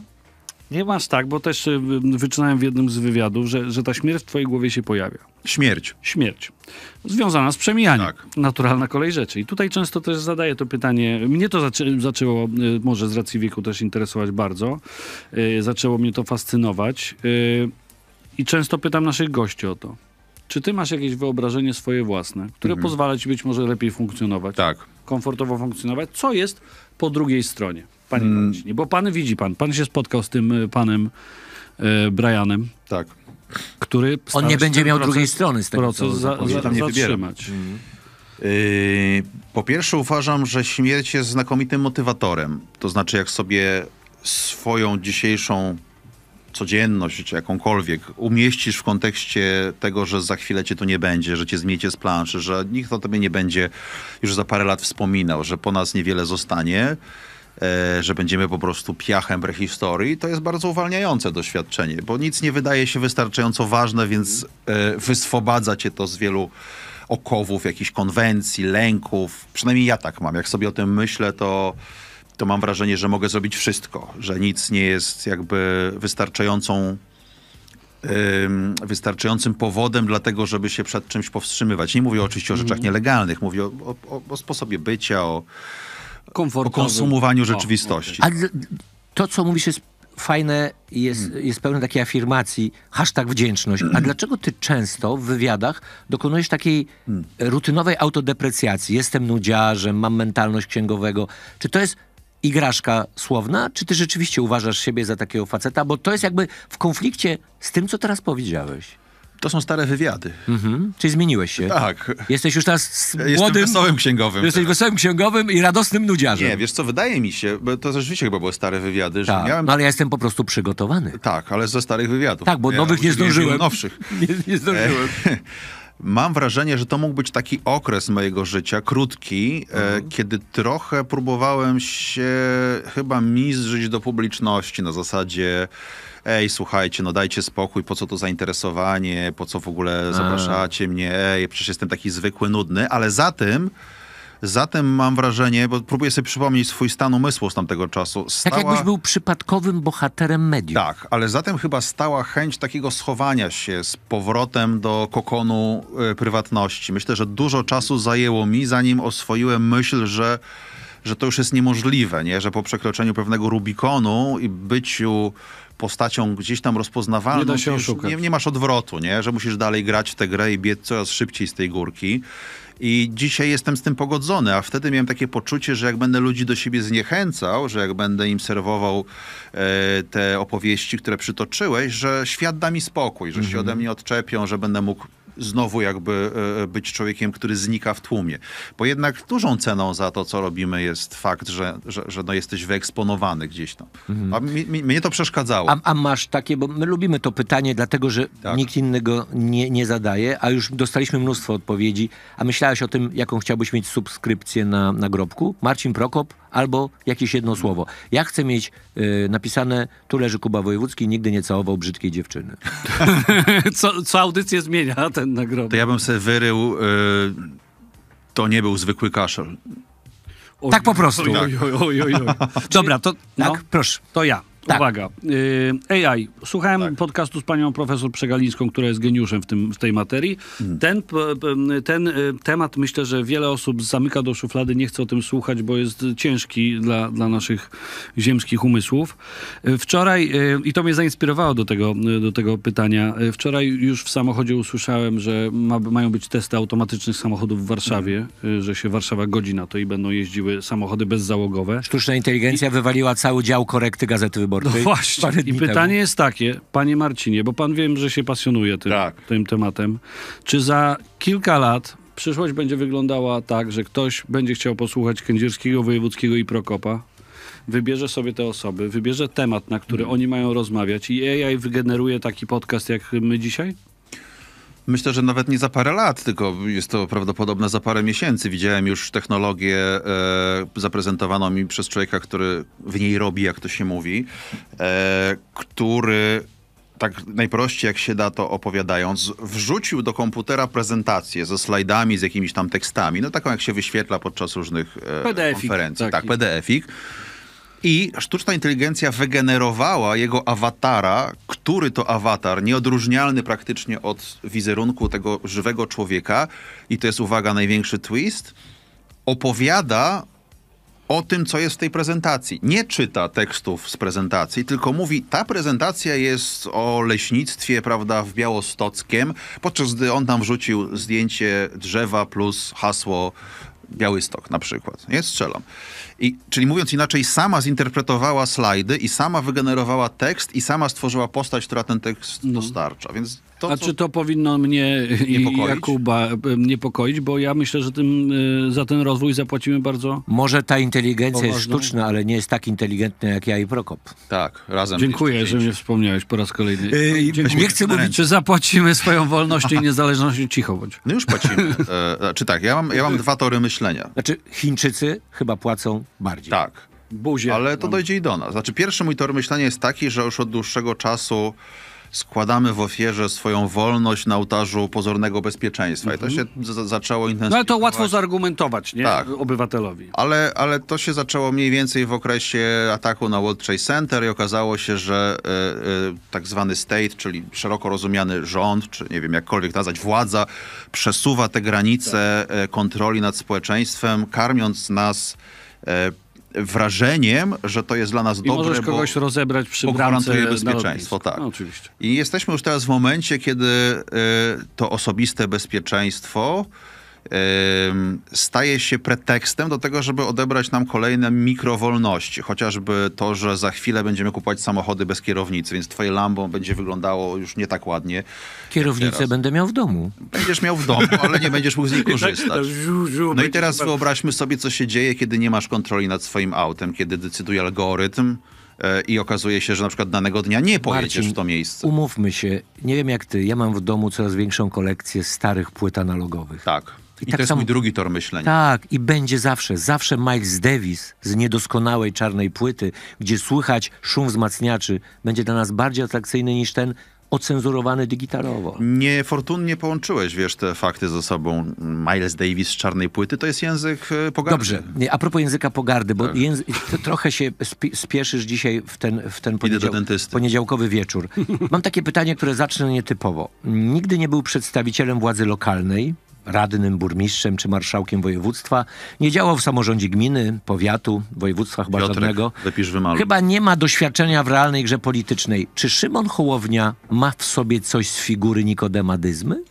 nie masz tak, bo też y, wyczynałem w jednym z wywiadów, że, że ta śmierć w twojej głowie się pojawia. Śmierć. Śmierć. Związana z przemijaniem. Tak. Naturalna kolej rzeczy. I tutaj często też zadaję to pytanie. Mnie to zaczę zaczęło, y, może z racji wieku też interesować bardzo. Y, zaczęło mnie to fascynować. I często pytam naszych gości o to. Czy ty masz jakieś wyobrażenie swoje własne, które mhm. pozwala ci być może lepiej funkcjonować? Tak. Komfortowo funkcjonować? Co jest po drugiej stronie, panie mm. Bo pan widzi pan, pan się spotkał z tym e, panem e, Brianem. Tak. Który On nie będzie miał proces, drugiej strony z tego, proces za, za, za, nie zatrzymać. Yy, po pierwsze uważam, że śmierć jest znakomitym motywatorem. To znaczy jak sobie swoją dzisiejszą codzienność, czy jakąkolwiek, umieścisz w kontekście tego, że za chwilę cię tu nie będzie, że cię zmiecie z planszy, że nikt o tobie nie będzie już za parę lat wspominał, że po nas niewiele zostanie, e, że będziemy po prostu piachem prehistorii, to jest bardzo uwalniające doświadczenie, bo nic nie wydaje się wystarczająco ważne, więc e, wyswobadza cię to z wielu okowów, jakichś konwencji, lęków. Przynajmniej ja tak mam. Jak sobie o tym myślę, to to mam wrażenie, że mogę zrobić wszystko, że nic nie jest jakby wystarczającą wystarczającym powodem dlatego, żeby się przed czymś powstrzymywać. Nie mówię oczywiście o mhm. rzeczach nielegalnych, mówię o, o, o sposobie bycia, o, o konsumowaniu rzeczywistości. A to, co mówisz, jest fajne, jest, hmm. jest pełne takiej afirmacji, hashtag wdzięczność. A dlaczego ty często w wywiadach dokonujesz takiej hmm. rutynowej autodeprecjacji? Jestem nudziarzem, mam mentalność księgowego. Czy to jest igraszka słowna, czy ty rzeczywiście uważasz siebie za takiego faceta? Bo to jest jakby w konflikcie z tym, co teraz powiedziałeś. To są stare wywiady. Mhm. Czyli zmieniłeś się. Tak. Jesteś już teraz młodym... Jestem wesołym księgowym. Jesteś teraz. wesołym księgowym i radosnym nudziarzem. Nie, wiesz co, wydaje mi się, bo to rzeczywiście chyba były stare wywiady, że tak. miałem... No ale ja jestem po prostu przygotowany. Tak, ale ze starych wywiadów. Tak, bo nowych no, nie zdążyłem. Nowszych. nie, nie zdążyłem. mam wrażenie, że to mógł być taki okres mojego życia, krótki, e, mhm. e, kiedy trochę próbowałem się chyba mizrzyć do publiczności na zasadzie ej, słuchajcie, no dajcie spokój, po co to zainteresowanie, po co w ogóle zapraszacie mnie, ej, przecież jestem taki zwykły, nudny, ale za tym Zatem mam wrażenie, bo próbuję sobie przypomnieć swój stan umysłu z tamtego czasu. Stała... Tak jakbyś był przypadkowym bohaterem mediów. Tak, ale zatem chyba stała chęć takiego schowania się z powrotem do kokonu y, prywatności. Myślę, że dużo czasu zajęło mi, zanim oswoiłem myśl, że że to już jest niemożliwe, nie? że po przekroczeniu pewnego Rubikonu i byciu postacią gdzieś tam rozpoznawalną, nie, da się nie, nie masz odwrotu, nie? że musisz dalej grać w tę grę i biec coraz szybciej z tej górki. I dzisiaj jestem z tym pogodzony, a wtedy miałem takie poczucie, że jak będę ludzi do siebie zniechęcał, że jak będę im serwował e, te opowieści, które przytoczyłeś, że świat da mi spokój, że mm się mhm. ode mnie odczepią, że będę mógł znowu jakby e, e, być człowiekiem, który znika w tłumie. Bo jednak dużą ceną za to, co robimy, jest fakt, że, że, że no jesteś wyeksponowany gdzieś tam. Mhm. A mi, mi, mnie to przeszkadzało. A, a, masz takie, bo my lubimy to pytanie, dlatego że tak. nikt innego nie, nie zadaje, a już dostaliśmy mnóstwo odpowiedzi. A myślałeś o tym, jaką chciałbyś mieć subskrypcję na, na grobku? Marcin Prokop, albo jakieś jedno słowo. Ja chcę mieć y, napisane, tu leży Kuba Wojewódzki, nigdy nie całował brzydkiej dziewczyny. co, co audycję zmienia ten nagrobek. To ja bym sobie wyrył, y, to nie był zwykły kaszel. Oj, tak po prostu. Oj, oj, oj, oj, oj. Dobra, to no. tak, no, proszę. To ja. Tak. Uwaga. Y, AI. Słuchałem tak. podcastu z panią profesor Przegalińską, która jest geniuszem w, tym, w tej materii. Mhm. Ten, ten y, temat myślę, że wiele osób zamyka do szuflady, nie chce o tym słuchać, bo jest ciężki dla, dla naszych ziemskich umysłów. Y, wczoraj, i to mnie zainspirowało do tego, do tego pytania, wczoraj już w samochodzie usłyszałem, że ma, mają być testy automatycznych samochodów w Warszawie, mhm. że się Warszawa godzi na to i będą jeździły samochody bezzałogowe. Sztuczna inteligencja I... wywaliła cały dział korekty gazety wyborczej. No właśnie. I pytanie temu. jest takie, panie Marcinie, bo pan wiem, że się pasjonuje tym, tak. tym tematem. Czy za kilka lat przyszłość będzie wyglądała tak, że ktoś będzie chciał posłuchać Kędzierskiego, Wojewódzkiego i Prokopa? wybierze sobie te osoby, wybierze temat, na który oni mają rozmawiać i AI wygeneruje taki podcast jak my dzisiaj? Myślę, że nawet nie za parę lat, tylko jest to prawdopodobne za parę miesięcy. Widziałem już technologię e, zaprezentowaną mi przez człowieka, który w niej robi, jak to się mówi, e, który tak najprościej jak się da to opowiadając, wrzucił do komputera prezentację ze slajdami, z jakimiś tam tekstami, no taką jak się wyświetla podczas różnych e, konferencji. Tak, PDF-ik. I sztuczna inteligencja wygenerowała jego awatara, który to awatar, nieodróżnialny praktycznie od wizerunku tego żywego człowieka, i to jest, uwaga, największy twist, opowiada o tym, co jest w tej prezentacji. Nie czyta tekstów z prezentacji, tylko mówi, ta prezentacja jest o leśnictwie, prawda, w Białostockiem, podczas gdy on tam wrzucił zdjęcie drzewa plus hasło Białystok na przykład. Nie strzelam. I, czyli mówiąc inaczej, sama zinterpretowała slajdy i sama wygenerowała tekst i sama stworzyła postać, która ten tekst mhm. dostarcza. Więc to, A znaczy, co... czy to powinno mnie niepokoić? Jakuba e, niepokoić, bo ja myślę, że tym, e, za ten rozwój zapłacimy bardzo. Może ta inteligencja poważną. jest sztuczna, ale nie jest tak inteligentna jak ja i Prokop. Tak, razem. Dziękuję, że mnie wspomniałeś po raz kolejny. Yy, nie chcę mówić. Czy zapłacimy swoją wolność i niezależność? Cicho bądź. No już płacimy. e, czy znaczy tak, ja mam, ja mam dwa tory myślenia. Znaczy Chińczycy chyba płacą bardziej. Tak. Buzie. Ale to no. dojdzie i do nas. Znaczy pierwszy mój tor myślenia jest taki, że już od dłuższego czasu składamy w ofierze swoją wolność na ołtarzu pozornego bezpieczeństwa. Mhm. I to się zaczęło intensywnie. No ale to łatwo zargumentować, nie? Tak. Obywatelowi. Ale, ale to się zaczęło mniej więcej w okresie ataku na World Trade Center i okazało się, że y, tak zwany state, czyli szeroko rozumiany rząd, czy nie wiem, jakkolwiek nazwać, władza, przesuwa te granice tak. E, kontroli nad społeczeństwem, karmiąc nas wrażeniem, że to jest dla nas I dobre, możesz kogoś bo, rozebrać przy bo gwarantuje bezpieczeństwo. Tak. No, oczywiście. I jesteśmy już teraz w momencie, kiedy y, to osobiste bezpieczeństwo staje się pretekstem do tego, żeby odebrać nam kolejne mikrowolności. Chociażby to, że za chwilę będziemy kupować samochody bez kierownicy, więc twoje Lambo będzie wyglądało już nie tak ładnie. Kierownicę będę miał w domu. Będziesz miał w domu, ale nie będziesz mógł z niej tak, tak, korzystać. No i teraz wyobraźmy sobie, co się dzieje, kiedy nie masz kontroli nad swoim autem, kiedy decyduje algorytm, e, i okazuje się, że na przykład danego dnia nie pojedziesz Marcin, w to miejsce. Umówmy się, nie wiem jak ty, ja mam w domu coraz większą kolekcję starych płyt analogowych. Tak. I, I tak to jest sam... mój drugi tor myślenia. Tak, i będzie zawsze. Zawsze Miles Davis z niedoskonałej czarnej płyty, gdzie słychać szum wzmacniaczy, będzie dla nas bardziej atrakcyjny niż ten ocenzurowany digitalowo. Niefortunnie połączyłeś, wiesz, te fakty ze sobą. Miles Davis z czarnej płyty to jest język e, pogardy. Dobrze, a propos języka pogardy, bo tak. języ... trochę się spieszysz dzisiaj w ten, w ten poniedział... poniedziałkowy wieczór. Mam takie pytanie, które zacznę nietypowo. Nigdy nie był przedstawicielem władzy lokalnej, radnym, burmistrzem czy marszałkiem województwa. Nie działał w samorządzie gminy, powiatu, województwa chyba Piotrek, żadnego. Chyba nie ma doświadczenia w realnej grze politycznej. Czy Szymon Hołownia ma w sobie coś z figury nikodemadyzmy?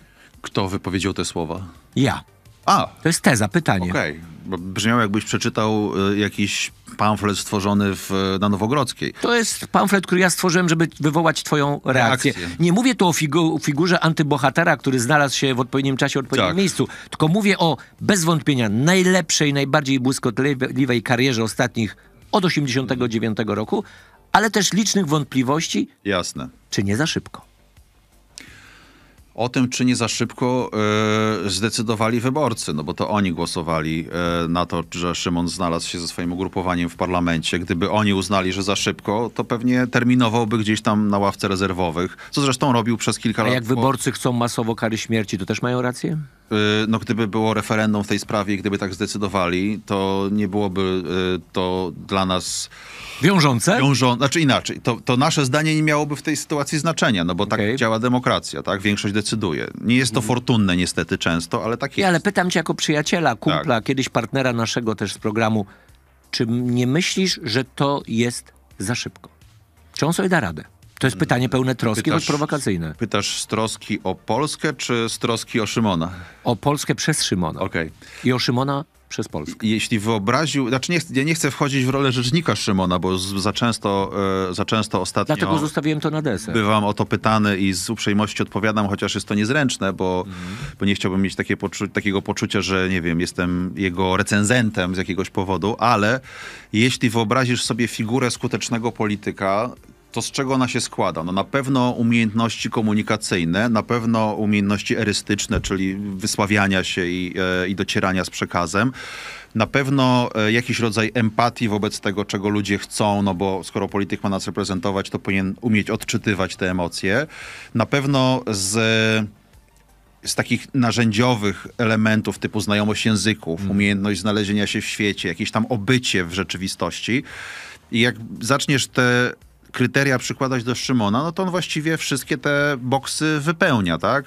Kto wypowiedział te słowa? Ja. A. To jest teza, pytanie. Okej. Okay brzmiał jakbyś przeczytał y, jakiś pamflet stworzony w, na Nowogrodzkiej. To jest pamflet, który ja stworzyłem, żeby wywołać twoją reakcję. reakcję. Nie mówię tu o figu figurze antybohatera, który znalazł się w odpowiednim czasie, w odpowiednim tak. miejscu, tylko mówię o bez wątpienia najlepszej, najbardziej błyskotliwej karierze ostatnich od 89 roku, ale też licznych wątpliwości. Jasne. Czy nie za szybko? o tym, czy nie za szybko e, zdecydowali wyborcy, no bo to oni głosowali e, na to, że Szymon znalazł się ze swoim ugrupowaniem w parlamencie. Gdyby oni uznali, że za szybko, to pewnie terminowałby gdzieś tam na ławce rezerwowych, co zresztą robił przez kilka A lat. A jak po... wyborcy chcą masowo kary śmierci, to też mają rację? E, no gdyby było referendum w tej sprawie i gdyby tak zdecydowali, to nie byłoby to dla nas... Wiążące? Wiążą... Znaczy inaczej, to, to nasze zdanie nie miałoby w tej sytuacji znaczenia, no bo okay. tak działa demokracja, tak? Większość decyduje decyduje. Nie jest to mhm. fortunne niestety często, ale tak jest. ale pytam cię jako przyjaciela, kumpla, tak. kiedyś partnera naszego też z programu, czy nie myślisz, że to jest za szybko? Czy on sobie da radę? To jest pytanie mm, pełne troski, pytasz, choć prowokacyjne. Pytasz z troski o Polskę, czy z troski o Szymona? O Polskę przez Szymona. Okej. Okay. I o Szymona przez Polskę. Jeśli wyobraził, znaczy nie, ja nie chcę wchodzić w rolę rzecznika Szymona, bo z, za, często, e, za często ostatnio... Dlatego zostawiłem to na deser. Bywam o to pytany i z uprzejmości odpowiadam, chociaż jest to niezręczne, bo, mhm. bo nie chciałbym mieć takie poczu takiego poczucia, że nie wiem, jestem jego recenzentem z jakiegoś powodu, ale jeśli wyobrazisz sobie figurę skutecznego polityka, to z czego ona się składa? No na pewno umiejętności komunikacyjne, na pewno umiejętności erystyczne, czyli wysławiania się i, e, i docierania z przekazem. Na pewno e, jakiś rodzaj empatii wobec tego, czego ludzie chcą, no bo skoro polityk ma nas reprezentować, to powinien umieć odczytywać te emocje. Na pewno z z takich narzędziowych elementów typu znajomość języków, hmm. umiejętność znalezienia się w świecie, jakieś tam obycie w rzeczywistości. I jak zaczniesz te kryteria przykładać do Szymona, no to on właściwie wszystkie te boksy wypełnia, tak?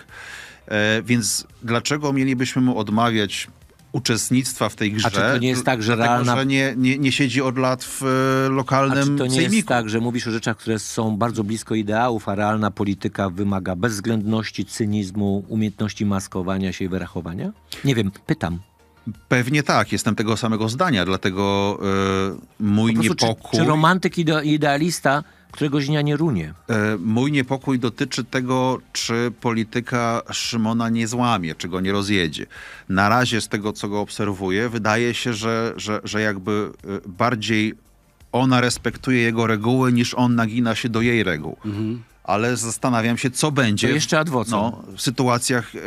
E, więc dlaczego mielibyśmy mu odmawiać uczestnictwa w tej grze. A czy to nie jest tak, że dlatego, realna... że nie, nie, nie siedzi od lat w e, lokalnym A czy to nie sejmiku? jest tak, że mówisz o rzeczach, które są bardzo blisko ideałów, a realna polityka wymaga bezwzględności, cynizmu, umiejętności maskowania się i wyrachowania? Nie wiem, pytam. Pewnie tak, jestem tego samego zdania, dlatego e, mój niepokój. Czy, czy romantyk idealista któregoś dnia nie runie? E, mój niepokój dotyczy tego, czy polityka Szymona nie złamie, czy go nie rozjedzie. Na razie, z tego co go obserwuję, wydaje się, że, że, że jakby e, bardziej ona respektuje jego reguły, niż on nagina się do jej reguł. Mhm. Ale zastanawiam się, co będzie. To jeszcze adwocem. No, w sytuacjach. Yy,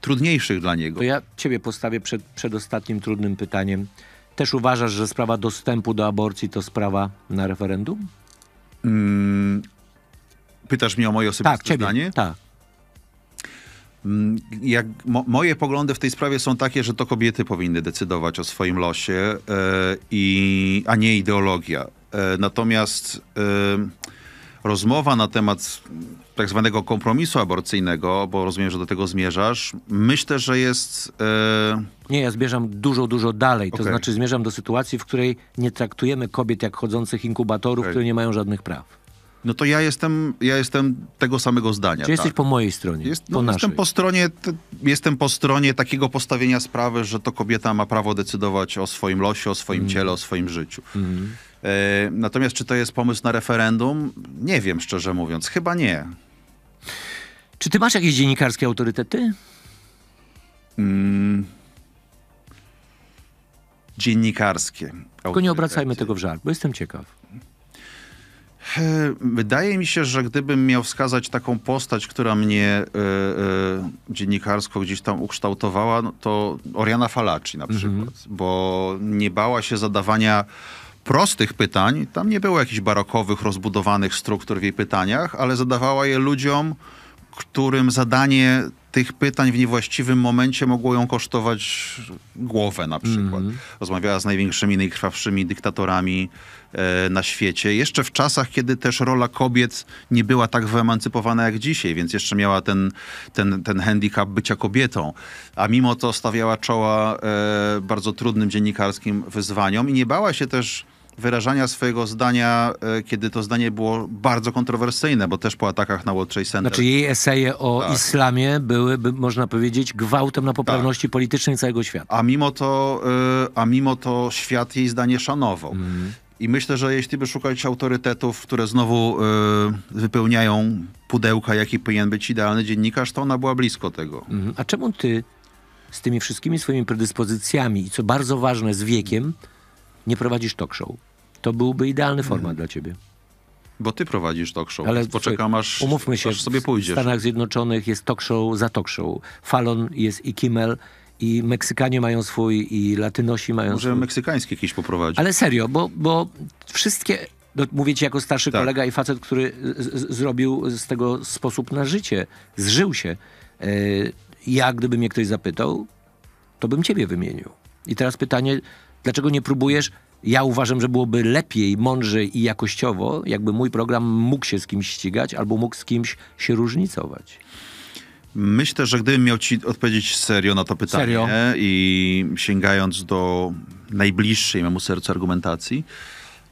trudniejszych dla niego. To ja ciebie postawię przed, przed ostatnim trudnym pytaniem. Też uważasz, że sprawa dostępu do aborcji to sprawa na referendum? Mm, pytasz mnie o moje osobiste tak, ciebie, zdanie? Tak. Mm, jak, mo, moje poglądy w tej sprawie są takie, że to kobiety powinny decydować o swoim losie, yy, i, a nie ideologia. Yy, natomiast... Yy, rozmowa na temat tak zwanego kompromisu aborcyjnego, bo rozumiem, że do tego zmierzasz, myślę, że jest... E, nie, ja zmierzam dużo, dużo dalej. Okay. To znaczy zmierzam do sytuacji, w której nie traktujemy kobiet jak chodzących inkubatorów, okay. które nie mają żadnych praw. No to ja jestem, ja jestem tego samego zdania. Czy tak. jesteś po mojej stronie? Jest, no, po jestem, po stronie, jestem po stronie takiego postawienia sprawy, że to kobieta ma prawo decydować o swoim losie, o swoim mm. ciele, o swoim życiu. Mm. E, natomiast czy to jest pomysł na referendum? Nie wiem, szczerze mówiąc. Chyba nie. Czy ty masz jakieś dziennikarskie autorytety? Mm. Dziennikarskie. Autorytety. Tylko nie obracajmy tego w żart, bo jestem ciekaw. E, wydaje mi się, że gdybym miał wskazać taką postać, która mnie e, dziennikarsko gdzieś tam ukształtowała, no to Oriana Falaci na przykład, mm -hmm. bo nie bała się zadawania prostych pytań. Tam nie było jakichś barokowych, rozbudowanych struktur w jej pytaniach, ale zadawała je ludziom, którym zadanie tych pytań w niewłaściwym momencie mogło ją kosztować głowę na przykład. Mm. Rozmawiała z największymi, najkrwawszymi dyktatorami e, na świecie. Jeszcze w czasach, kiedy też rola kobiet nie była tak wyemancypowana jak dzisiaj, więc jeszcze miała ten, ten, ten handicap bycia kobietą. A mimo to stawiała czoła e, bardzo trudnym dziennikarskim wyzwaniom i nie bała się też wyrażania swojego zdania, e, kiedy to zdanie było bardzo kontrowersyjne, bo też po atakach na World Trade Center. Znaczy jej eseje o tak. islamie były, by, można powiedzieć, gwałtem na poprawności tak. politycznej całego świata. A mimo to, e, a mimo to świat jej zdanie szanował. Mm. I myślę, że jeśli by szukać autorytetów, które znowu e, wypełniają pudełka, jaki powinien być idealny dziennikarz, to ona była blisko tego. Mm. A czemu ty z tymi wszystkimi swoimi predyspozycjami i co bardzo ważne z wiekiem, nie prowadzisz talk show? to byłby idealny format mhm. dla ciebie. Bo ty prowadzisz talk show. Ale poczekam aż, umówmy się, aż sobie pójdziesz. W Stanach Zjednoczonych jest talk show za talk show. Fallon jest i Kimmel i Meksykanie mają swój i Latynosi mają Może swój. Może meksykański jakiś poprowadzi. Ale serio, bo, bo wszystkie... No, mówię ci jako starszy tak. kolega i facet, który z, zrobił z tego sposób na życie. Zżył się. Yy, ja gdyby mnie ktoś zapytał, to bym ciebie wymienił. I teraz pytanie, dlaczego nie próbujesz ja uważam, że byłoby lepiej, mądrzej i jakościowo, jakby mój program mógł się z kimś ścigać albo mógł z kimś się różnicować. Myślę, że gdybym miał ci odpowiedzieć serio na to pytanie serio? i sięgając do najbliższej memu sercu argumentacji,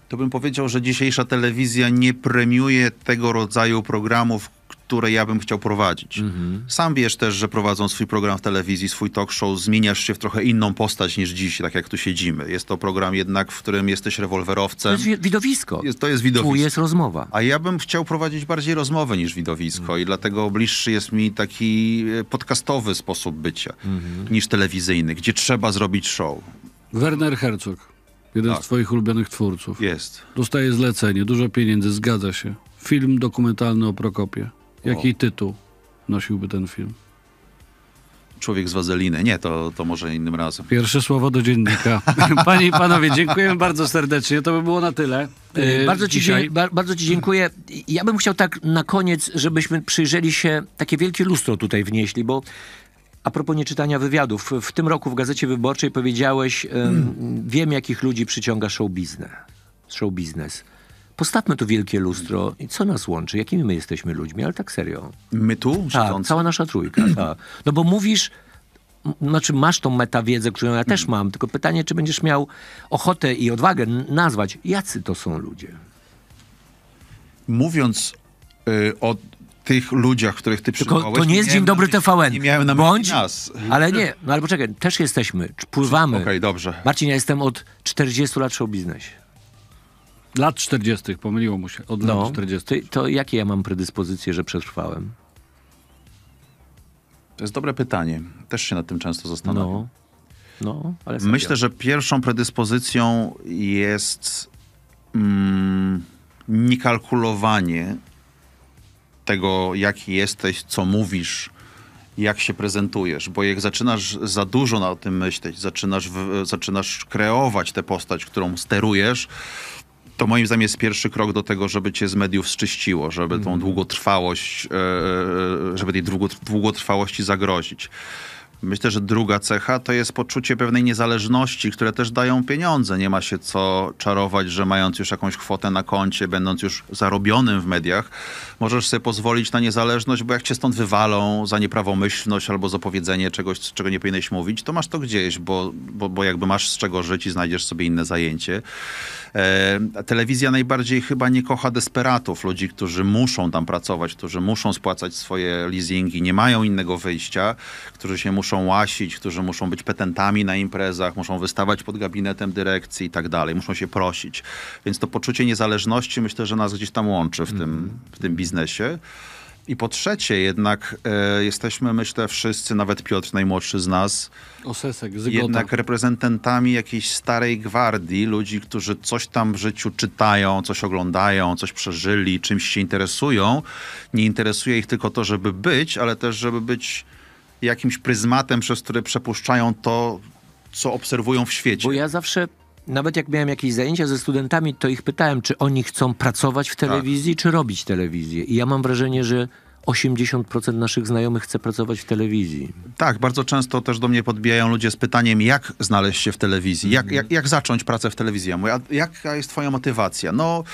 to bym powiedział, że dzisiejsza telewizja nie premiuje tego rodzaju programów, które ja bym chciał prowadzić. Mhm. Sam wiesz też, że prowadząc swój program w telewizji, swój talk show, zmieniasz się w trochę inną postać niż dziś, tak jak tu siedzimy. Jest to program jednak, w którym jesteś rewolwerowcem. To jest widowisko. Jest, to jest widowisko. Tu jest rozmowa. A ja bym chciał prowadzić bardziej rozmowę niż widowisko mhm. i dlatego bliższy jest mi taki e, podcastowy sposób bycia mhm. niż telewizyjny, gdzie trzeba zrobić show. Werner Herzog, jeden tak. z twoich ulubionych twórców. Jest. Dostaje zlecenie, dużo pieniędzy, zgadza się. Film dokumentalny o Prokopie. Jaki tytuł nosiłby ten film? Człowiek z wazeliny. Nie, to, to może innym razem. Pierwsze słowo do dziennika. Panie i panowie, dziękujemy bardzo serdecznie. To by było na tyle. Yy, bardzo, ci, bardzo ci dziękuję. Ja bym chciał tak na koniec, żebyśmy przyjrzeli się, takie wielkie lustro tutaj wnieśli, bo a propos nieczytania wywiadów, w tym roku w Gazecie Wyborczej powiedziałeś, hmm. wiem jakich ludzi przyciąga show biznes. Show Postawmy tu wielkie lustro. I co nas łączy? Jakimi my jesteśmy ludźmi? Ale tak serio. My tu? Tak, cała nasza trójka. Ta. No bo mówisz, znaczy masz tą metawiedzę, którą ja też mm. mam, tylko pytanie, czy będziesz miał ochotę i odwagę nazwać, jacy to są ludzie? Mówiąc y, o tych ludziach, których ty tylko to nie jest Dzień Dobry TVN. Nie miałem na myśli Bądź, nas. Ale nie, no ale poczekaj, też jesteśmy, pływamy. Okej, dobrze. Marcin, ja jestem od 40 lat w biznesie. Lat 40. pomyliło mu się. Od no, lat 40. To, to jakie ja mam predyspozycje, że przetrwałem? To jest dobre pytanie. Też się nad tym często zastanawiam. No, no, ale serio. Myślę, że pierwszą predyspozycją jest mm, niekalkulowanie tego, jaki jesteś, co mówisz, jak się prezentujesz, bo jak zaczynasz za dużo na tym myśleć, zaczynasz, w, zaczynasz kreować tę postać, którą sterujesz, to moim zdaniem jest pierwszy krok do tego, żeby cię z mediów zczyściło, żeby tą mhm. długotrwałość, e, e, e, żeby tej długotrwałości zagrozić. Myślę, że druga cecha to jest poczucie pewnej niezależności, które też dają pieniądze. Nie ma się co czarować, że mając już jakąś kwotę na koncie, będąc już zarobionym w mediach, możesz sobie pozwolić na niezależność, bo jak cię stąd wywalą za nieprawomyślność albo za powiedzenie czegoś, czego nie powinieneś mówić, to masz to gdzieś, bo, bo, bo jakby masz z czego żyć i znajdziesz sobie inne zajęcie. E, telewizja najbardziej chyba nie kocha desperatów, ludzi, którzy muszą tam pracować, którzy muszą spłacać swoje leasingi, nie mają innego wyjścia, którzy się muszą muszą łasić, którzy muszą być petentami na imprezach, muszą wystawać pod gabinetem dyrekcji i tak dalej, muszą się prosić. Więc to poczucie niezależności myślę, że nas gdzieś tam łączy w, mm. tym, mhm. w tym biznesie. I po trzecie, jednak e, jesteśmy, myślę, wszyscy, nawet Piotr, najmłodszy z nas, Osesek, jednak reprezentantami jakiejś starej gwardii, ludzi, którzy coś tam w życiu czytają, coś oglądają, coś przeżyli, czymś się interesują. Nie interesuje ich tylko to, żeby być, ale też, żeby być jakimś pryzmatem, przez który przepuszczają to, co obserwują w świecie. Bo ja zawsze nawet jak miałem jakieś zajęcia ze studentami, to ich pytałem, czy oni chcą pracować w tak. telewizji, tak. czy robić telewizję. I ja mam wrażenie, że 80% naszych znajomych chce pracować w telewizji. Tak, bardzo często też do mnie podbijają ludzie z pytaniem, jak znaleźć się w telewizji, jak, jak, jak zacząć pracę w telewizji. Ja mówię, jaka jest twoja motywacja? No,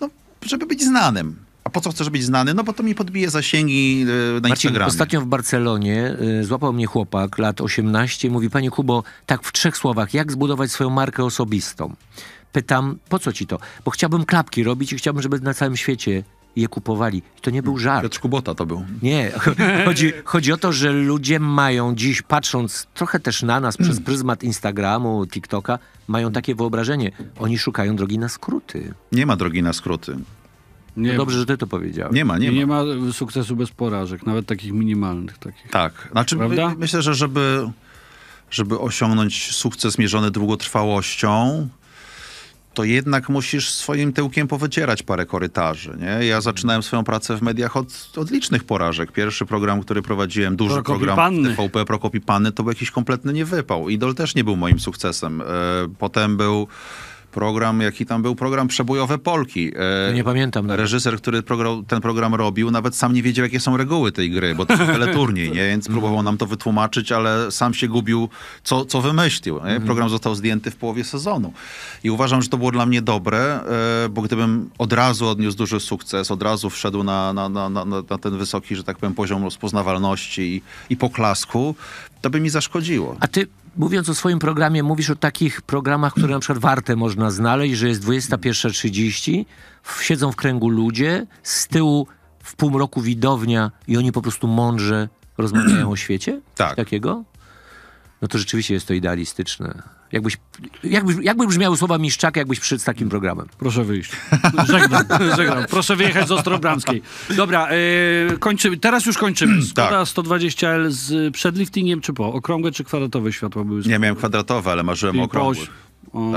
no, żeby być znanym. A po co chcesz być znany? No bo to mi podbije zasięgi e, na Marcin, Instagramie. ostatnio w Barcelonie e, złapał mnie chłopak, lat 18, mówi, panie Kubo, tak w trzech słowach, jak zbudować swoją markę osobistą? Pytam, po co ci to? Bo chciałbym klapki robić i chciałbym, żeby na całym świecie je kupowali. I to nie był żart. Piotr Kubota to był. Nie, chodzi, chodzi o to, że ludzie mają dziś, patrząc trochę też na nas przez mm. pryzmat Instagramu, TikToka, mają takie wyobrażenie. Oni szukają drogi na skróty. Nie ma drogi na skróty. Nie, no dobrze, że ty to powiedziałeś. Nie ma, nie ma. Nie ma e, sukcesu bez porażek, nawet takich minimalnych. Takich. Tak. Znaczy, Prawda? myślę, że żeby, żeby osiągnąć sukces mierzony długotrwałością, to jednak musisz swoim tyłkiem powycierać parę korytarzy. Nie? Ja zaczynałem swoją pracę w mediach od, od licznych porażek. Pierwszy program, który prowadziłem, duży program Panny. TVP, Prokopi Panny, to był jakiś kompletny niewypał. Idol też nie był moim sukcesem. E, potem był program, jaki tam był, program Przebojowe Polki. E, nie pamiętam. Reżyser, który program, ten program robił, nawet sam nie wiedział, jakie są reguły tej gry, bo to był teleturniej, nie? więc mhm. próbował nam to wytłumaczyć, ale sam się gubił, co, co wymyślił. Nie? Mhm. Program został zdjęty w połowie sezonu. I uważam, że to było dla mnie dobre, e, bo gdybym od razu odniósł duży sukces, od razu wszedł na, na, na, na, na ten wysoki, że tak powiem, poziom rozpoznawalności i, i poklasku, to by mi zaszkodziło. A ty mówiąc o swoim programie, mówisz o takich programach, które na przykład warte można znaleźć, że jest 21.30, siedzą w kręgu ludzie, z tyłu w półmroku widownia i oni po prostu mądrze rozmawiają o świecie? Tak. Takiego? No to rzeczywiście jest to idealistyczne. Jakbyś, jakbyś, jakby brzmiały słowa Miszczaka, jakbyś przyszedł z takim programem? Proszę wyjść. Żegnam, żegnam. Proszę wyjechać z Ostrobramskiej. Dobra, yy, kończymy. Teraz już kończymy. Skoda tak. 120L z przedliftingiem czy po? Okrągłe czy kwadratowe światła były? Nie, miałem kwadratowe, ale marzyłem okrągłe. okrągłych.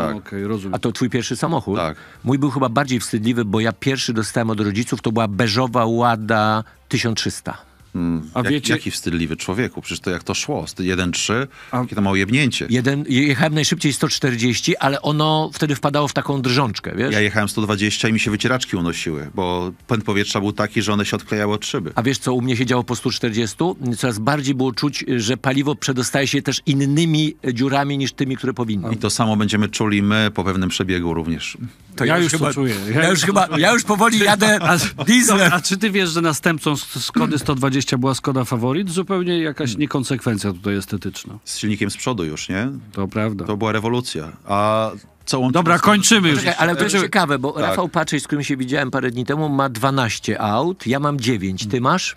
Tak. Okej, okay, rozumiem. A to twój pierwszy samochód? Tak. Mój był chyba bardziej wstydliwy, bo ja pierwszy dostałem od rodziców, to była beżowa Łada 1300. Hmm. A jak, wiecie... Jaki wstydliwy człowieku, przecież to jak to szło, 1-3, jakie to małe jebnięcie. Jeden, jechałem najszybciej 140, ale ono wtedy wpadało w taką drżączkę, wiesz? Ja jechałem 120 i mi się wycieraczki unosiły, bo pęd powietrza był taki, że one się odklejały od szyby. A wiesz co, u mnie się działo po 140? Coraz bardziej było czuć, że paliwo przedostaje się też innymi dziurami niż tymi, które powinny. I to samo będziemy czuli my po pewnym przebiegu również. To ja, ja już chyba czuję. Ja, ja już, chyba, ja już powoli jadę diesel. A czy ty wiesz, że następcą Skody 120 20 była Skoda Favorit, zupełnie jakaś hmm. niekonsekwencja tutaj estetyczna. Z silnikiem z przodu już, nie? To prawda. To była rewolucja. A całą... Dobra, kończymy już. ale to jest e, ciekawe, bo tak. Rafał Paczyś, z którym się widziałem parę dni temu, ma 12 aut, ja mam 9. Ty hmm. masz?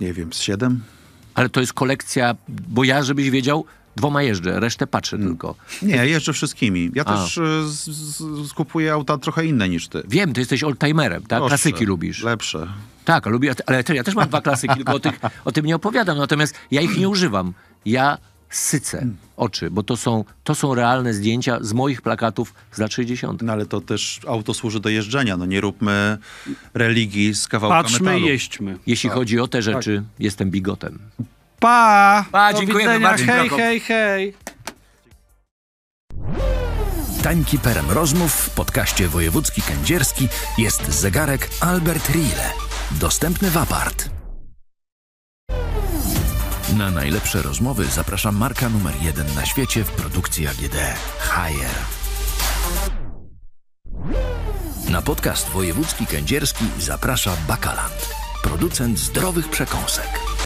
Nie wiem, z 7? Ale to jest kolekcja, bo ja, żebyś wiedział, Dwoma jeżdżę, resztę patrzę hmm. tylko. Nie, jeżdżę wszystkimi. Ja A. też e, z, z, skupuję auta trochę inne niż ty. Wiem, ty jesteś oldtimerem, tak? Prostsze, Klasyki lubisz. Lepsze. Tak, lubię, ale ja też mam dwa klasyki, tylko o, tych, o tym nie opowiadam. Natomiast ja ich nie używam. Ja sycę hmm. oczy, bo to są, to są realne zdjęcia z moich plakatów z lat 60. No ale to też auto służy do jeżdżenia, no nie róbmy religii z kawałka Patrzmy metalu. Patrzmy jeźdźmy. Jeśli tak. chodzi o te tak. rzeczy, tak. jestem bigotem. Pa! Pa, dziękujemy bardzo. Hej, hej, hej. Tańki perem rozmów w podcaście Wojewódzki Kędzierski jest zegarek Albert Riele. Dostępny w apart. Na najlepsze rozmowy zaprasza marka numer jeden na świecie w produkcji AGD Haier. Na podcast Wojewódzki Kędzierski zaprasza Bakaland, producent zdrowych przekąsek.